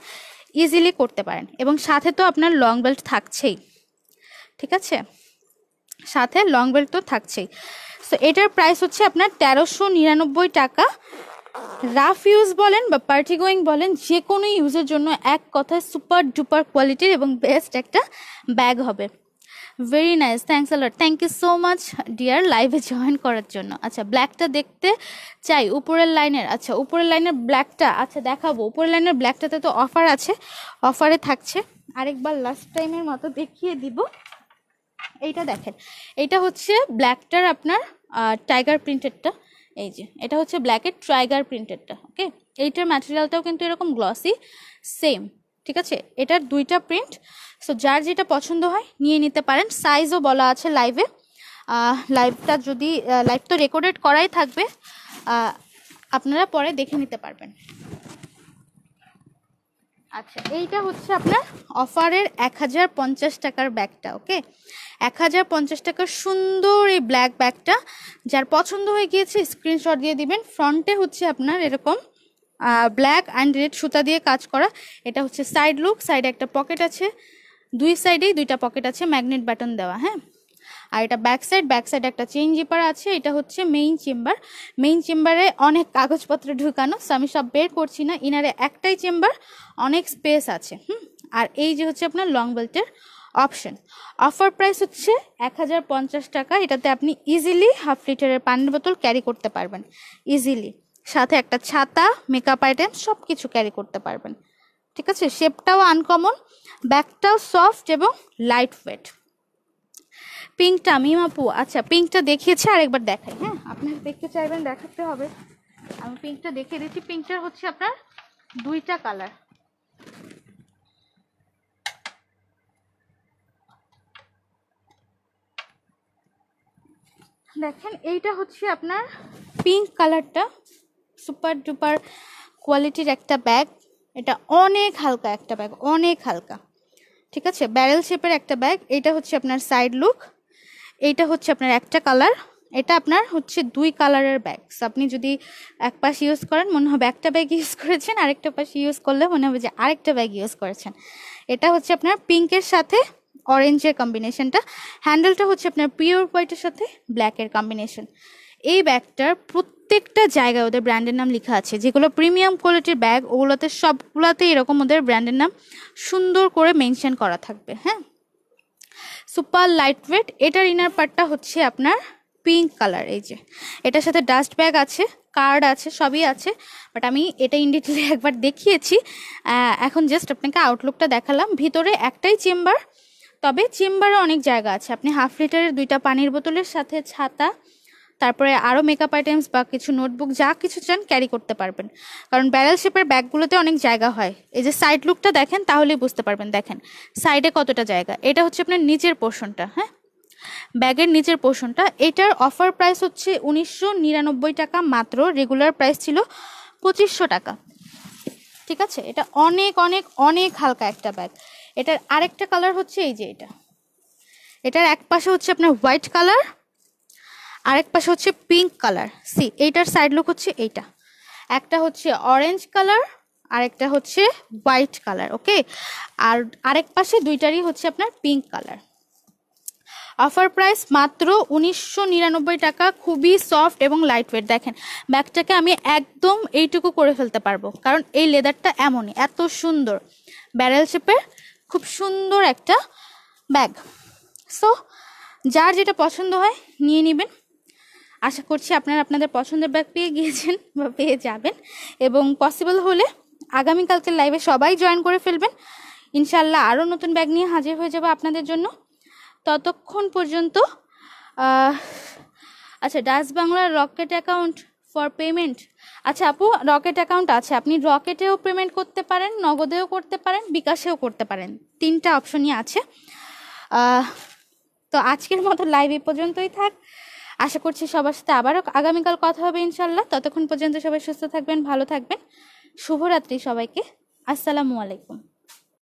ইজিলি করতে পারেন এবং সাথে তো আপনার লং বেল্ট থাকছেই ঠিক আছে সাথে লং বেল্ট তো থাকছেই সো এটার প্রাইস হচ্ছে আপনার তেরোশো নিরানব্বই টাকা রাফ ইউজ বলেন বা পার্টি গোয়িং বলেন যে কোনো ইউজের জন্য এক কথায় সুপার ডুপার কোয়ালিটির এবং বেস্ট একটা ব্যাগ হবে very nice thanks a lot thank you so much dear লাইভে জয়েন করার জন্য আচ্ছা ব্ল্যাকটা দেখতে চাই উপরের লাইনের আচ্ছা উপরের লাইনের ব্ল্যাকটা আচ্ছা দেখাবো উপরের লাইনের ব্ল্যাকটাতে তো অফার আছে অফারে থাকছে আরেকবার লাস্ট টাইমের মতো দেখিয়ে দিব এইটা দেখেন এইটা হচ্ছে ব্ল্যাকটার আপনার টাইগার প্রিন্টেডটা এই যে এটা হচ্ছে ব্ল্যাকের ট্রাইগার প্রিন্টেডটা ওকে এইটার ম্যাটেরিয়ালটাও কিন্তু এরকম গ্লসি সেম ঠিক আছে এটার দুইটা প্রিন্ট সো যার যেটা পছন্দ হয় নিয়ে নিতে পারেন সাইজও বলা আছে লাইভে লাইভটা যদি লাইভ তো রেকর্ডেড করাই থাকবে আপনারা পরে দেখে নিতে পারবেন আচ্ছা এইটা হচ্ছে আপনার অফারের এক হাজার পঞ্চাশ টাকার ব্যাগটা ওকে এক হাজার পঞ্চাশ টাকার সুন্দর এই ব্ল্যাক ব্যাগটা যার পছন্দ হয়ে গিয়েছে স্ক্রিনশট দিয়ে দিবেন ফ্রন্টে হচ্ছে আপনার এরকম ব্ল্যাক অ্যান্ড রেড সুতা দিয়ে কাজ করা এটা হচ্ছে সাইড লুক সাইডে একটা পকেট আছে দুই সাইডেই দুইটা পকেট আছে ম্যাগনেট বাটন দেওয়া হ্যাঁ আর এটা ব্যাক সাইড ব্যাক সাইড একটা চেইন জিপার আছে এটা হচ্ছে মেইন চেম্বার মেইন চেম্বারে অনেক কাগজপত্র ঢুকানো সো আমি সব বের করছি না ইনারে একটাই চেম্বার অনেক স্পেস আছে হুম আর এই যে হচ্ছে আপনার লং বেল্টের অপশন অফার প্রাইস হচ্ছে এক টাকা এটাতে আপনি ইজিলি হাফ লিটারের পানির বোতল ক্যারি করতে পারবেন ইজিলি সাথে একটা ছাতা মেকআপ আইটেম সব কিছু ক্যারি করতে পারবেন ঠিক আছে শেপটাও আনকমন ব্যাকটাও সফট এবং লাইট ওয়েট পিঙ্কটা মিম আপু আচ্ছা পিঙ্কটা দেখিয়েছি আর একবার দেখাই হ্যাঁ আপনার দেখতে চাইবেন দেখাতে হবে আমি পিঙ্কটা দেখিয়ে দিচ্ছি পিঙ্কটার হচ্ছে আপনার দুইটা কালার দেখেন এইটা হচ্ছে আপনার পিঙ্ক কালারটা সুপার ডুপার কোয়ালিটির একটা ব্যাগ এটা অনেক হালকা একটা ব্যাগ অনেক হালকা ঠিক আছে ব্যারেল শেপের একটা ব্যাগ এটা হচ্ছে আপনার সাইড লুক এইটা হচ্ছে আপনার একটা কালার এটা আপনার হচ্ছে দুই কালারের ব্যাগস আপনি যদি এক পাশ ইউজ করেন মনে হবে একটা ব্যাগ ইউজ করেছেন আরেকটা পাশ ইউজ করলে মনে হবে যে আরেকটা ব্যাগ ইউজ করেছেন এটা হচ্ছে আপনার পিঙ্কের সাথে অরেঞ্জের কম্বিনেশনটা হ্যান্ডেলটা হচ্ছে আপনার পিওর হোয়াইটের সাথে ব্ল্যাকের কম্বিনেশন এই ব্যাগটার প্রত্যেকটা জায়গায় ওদের ব্র্যান্ডের নাম লেখা আছে যেগুলো প্রিমিয়াম কোয়ালিটির ব্যাগ ওগুলোতে সবগুলোতে এরকম ওদের ব্র্যান্ডের নাম সুন্দর করে মেনশন করা থাকবে হ্যাঁ সুপার লাইট ওয়েট এটার ইনার পার্টটা হচ্ছে আপনার পিঙ্ক কালার এই যে এটার সাথে ডাস্ট ব্যাগ আছে কার্ড আছে সবই আছে বাট আমি এটা ইন্ডিটেলে একবার দেখিয়েছি এখন জাস্ট আপনাকে আউটলুকটা দেখালাম ভিতরে একটাই চেম্বার তবে চেম্বারে অনেক জায়গা আছে আপনি হাফ লিটারের দুইটা পানির বোতলের সাথে ছাতা তারপরে আরও মেকআপ আইটেমস বা কিছু নোটবুক যা কিছু চান ক্যারি করতে পারবেন কারণ ব্যারেল শেপের ব্যাগগুলোতে অনেক জায়গা হয় এই যে সাইড লুকটা দেখেন তাহলেই বুঝতে পারবেন দেখেন সাইডে কতটা জায়গা এটা হচ্ছে আপনার নিচের পোর্শনটা হ্যাঁ ব্যাগের নিচের পোর্শনটা এটার অফার প্রাইস হচ্ছে উনিশশো নিরানব্বই টাকা মাত্র রেগুলার প্রাইস ছিল পঁচিশশো টাকা ঠিক আছে এটা অনেক অনেক অনেক হালকা একটা ব্যাগ এটার আরেকটা কালার হচ্ছে এই যে এটা এটার এক পাশে হচ্ছে আপনার হোয়াইট কালার আরেক পাশে হচ্ছে পিঙ্ক কালার সি এইটার সাইড লুক হচ্ছে এইটা একটা হচ্ছে অরেঞ্জ কালার আরেকটা হচ্ছে হোয়াইট কালার ওকে আর আরেক পাশে দুইটারই হচ্ছে আপনার পিঙ্ক কালার অফার প্রাইস মাত্র উনিশশো নিরানব্বই টাকা খুবই সফট এবং লাইট ওয়েট দেখেন ব্যাগটাকে আমি একদম এইটুকু করে ফেলতে পারবো কারণ এই লেদারটা এমনই এত সুন্দর ব্যারেল শেপের খুব সুন্দর একটা ব্যাগ সো যার যেটা পছন্দ হয় নিয়ে নেবেন আশা করছি আপনারা আপনাদের পছন্দের ব্যাগ পেয়ে গিয়েছেন বা পেয়ে যাবেন এবং পসিবল হলে আগামীকালকে লাইভে সবাই জয়েন করে ফেলবেন ইনশাল্লাহ আরও নতুন ব্যাগ নিয়ে হাজির হয়ে যাবো আপনাদের জন্য ততক্ষণ পর্যন্ত আচ্ছা ডাস বাংলার রকেট অ্যাকাউন্ট ফর পেমেন্ট আচ্ছা আপু রকেট অ্যাকাউন্ট আছে আপনি রকেটেও পেমেন্ট করতে পারেন নগদেও করতে পারেন বিকাশেও করতে পারেন তিনটা অপশনই আছে তো আজকের মতো লাইভ এ পর্যন্তই থাক আশা করছি সবার সাথে আবারও আগামীকাল কথা হবে ইনশাল্লাহ ততক্ষণ পর্যন্ত সবাই সুস্থ থাকবেন ভালো থাকবেন শুভরাত্রি সবাইকে আসসালামু আলাইকুম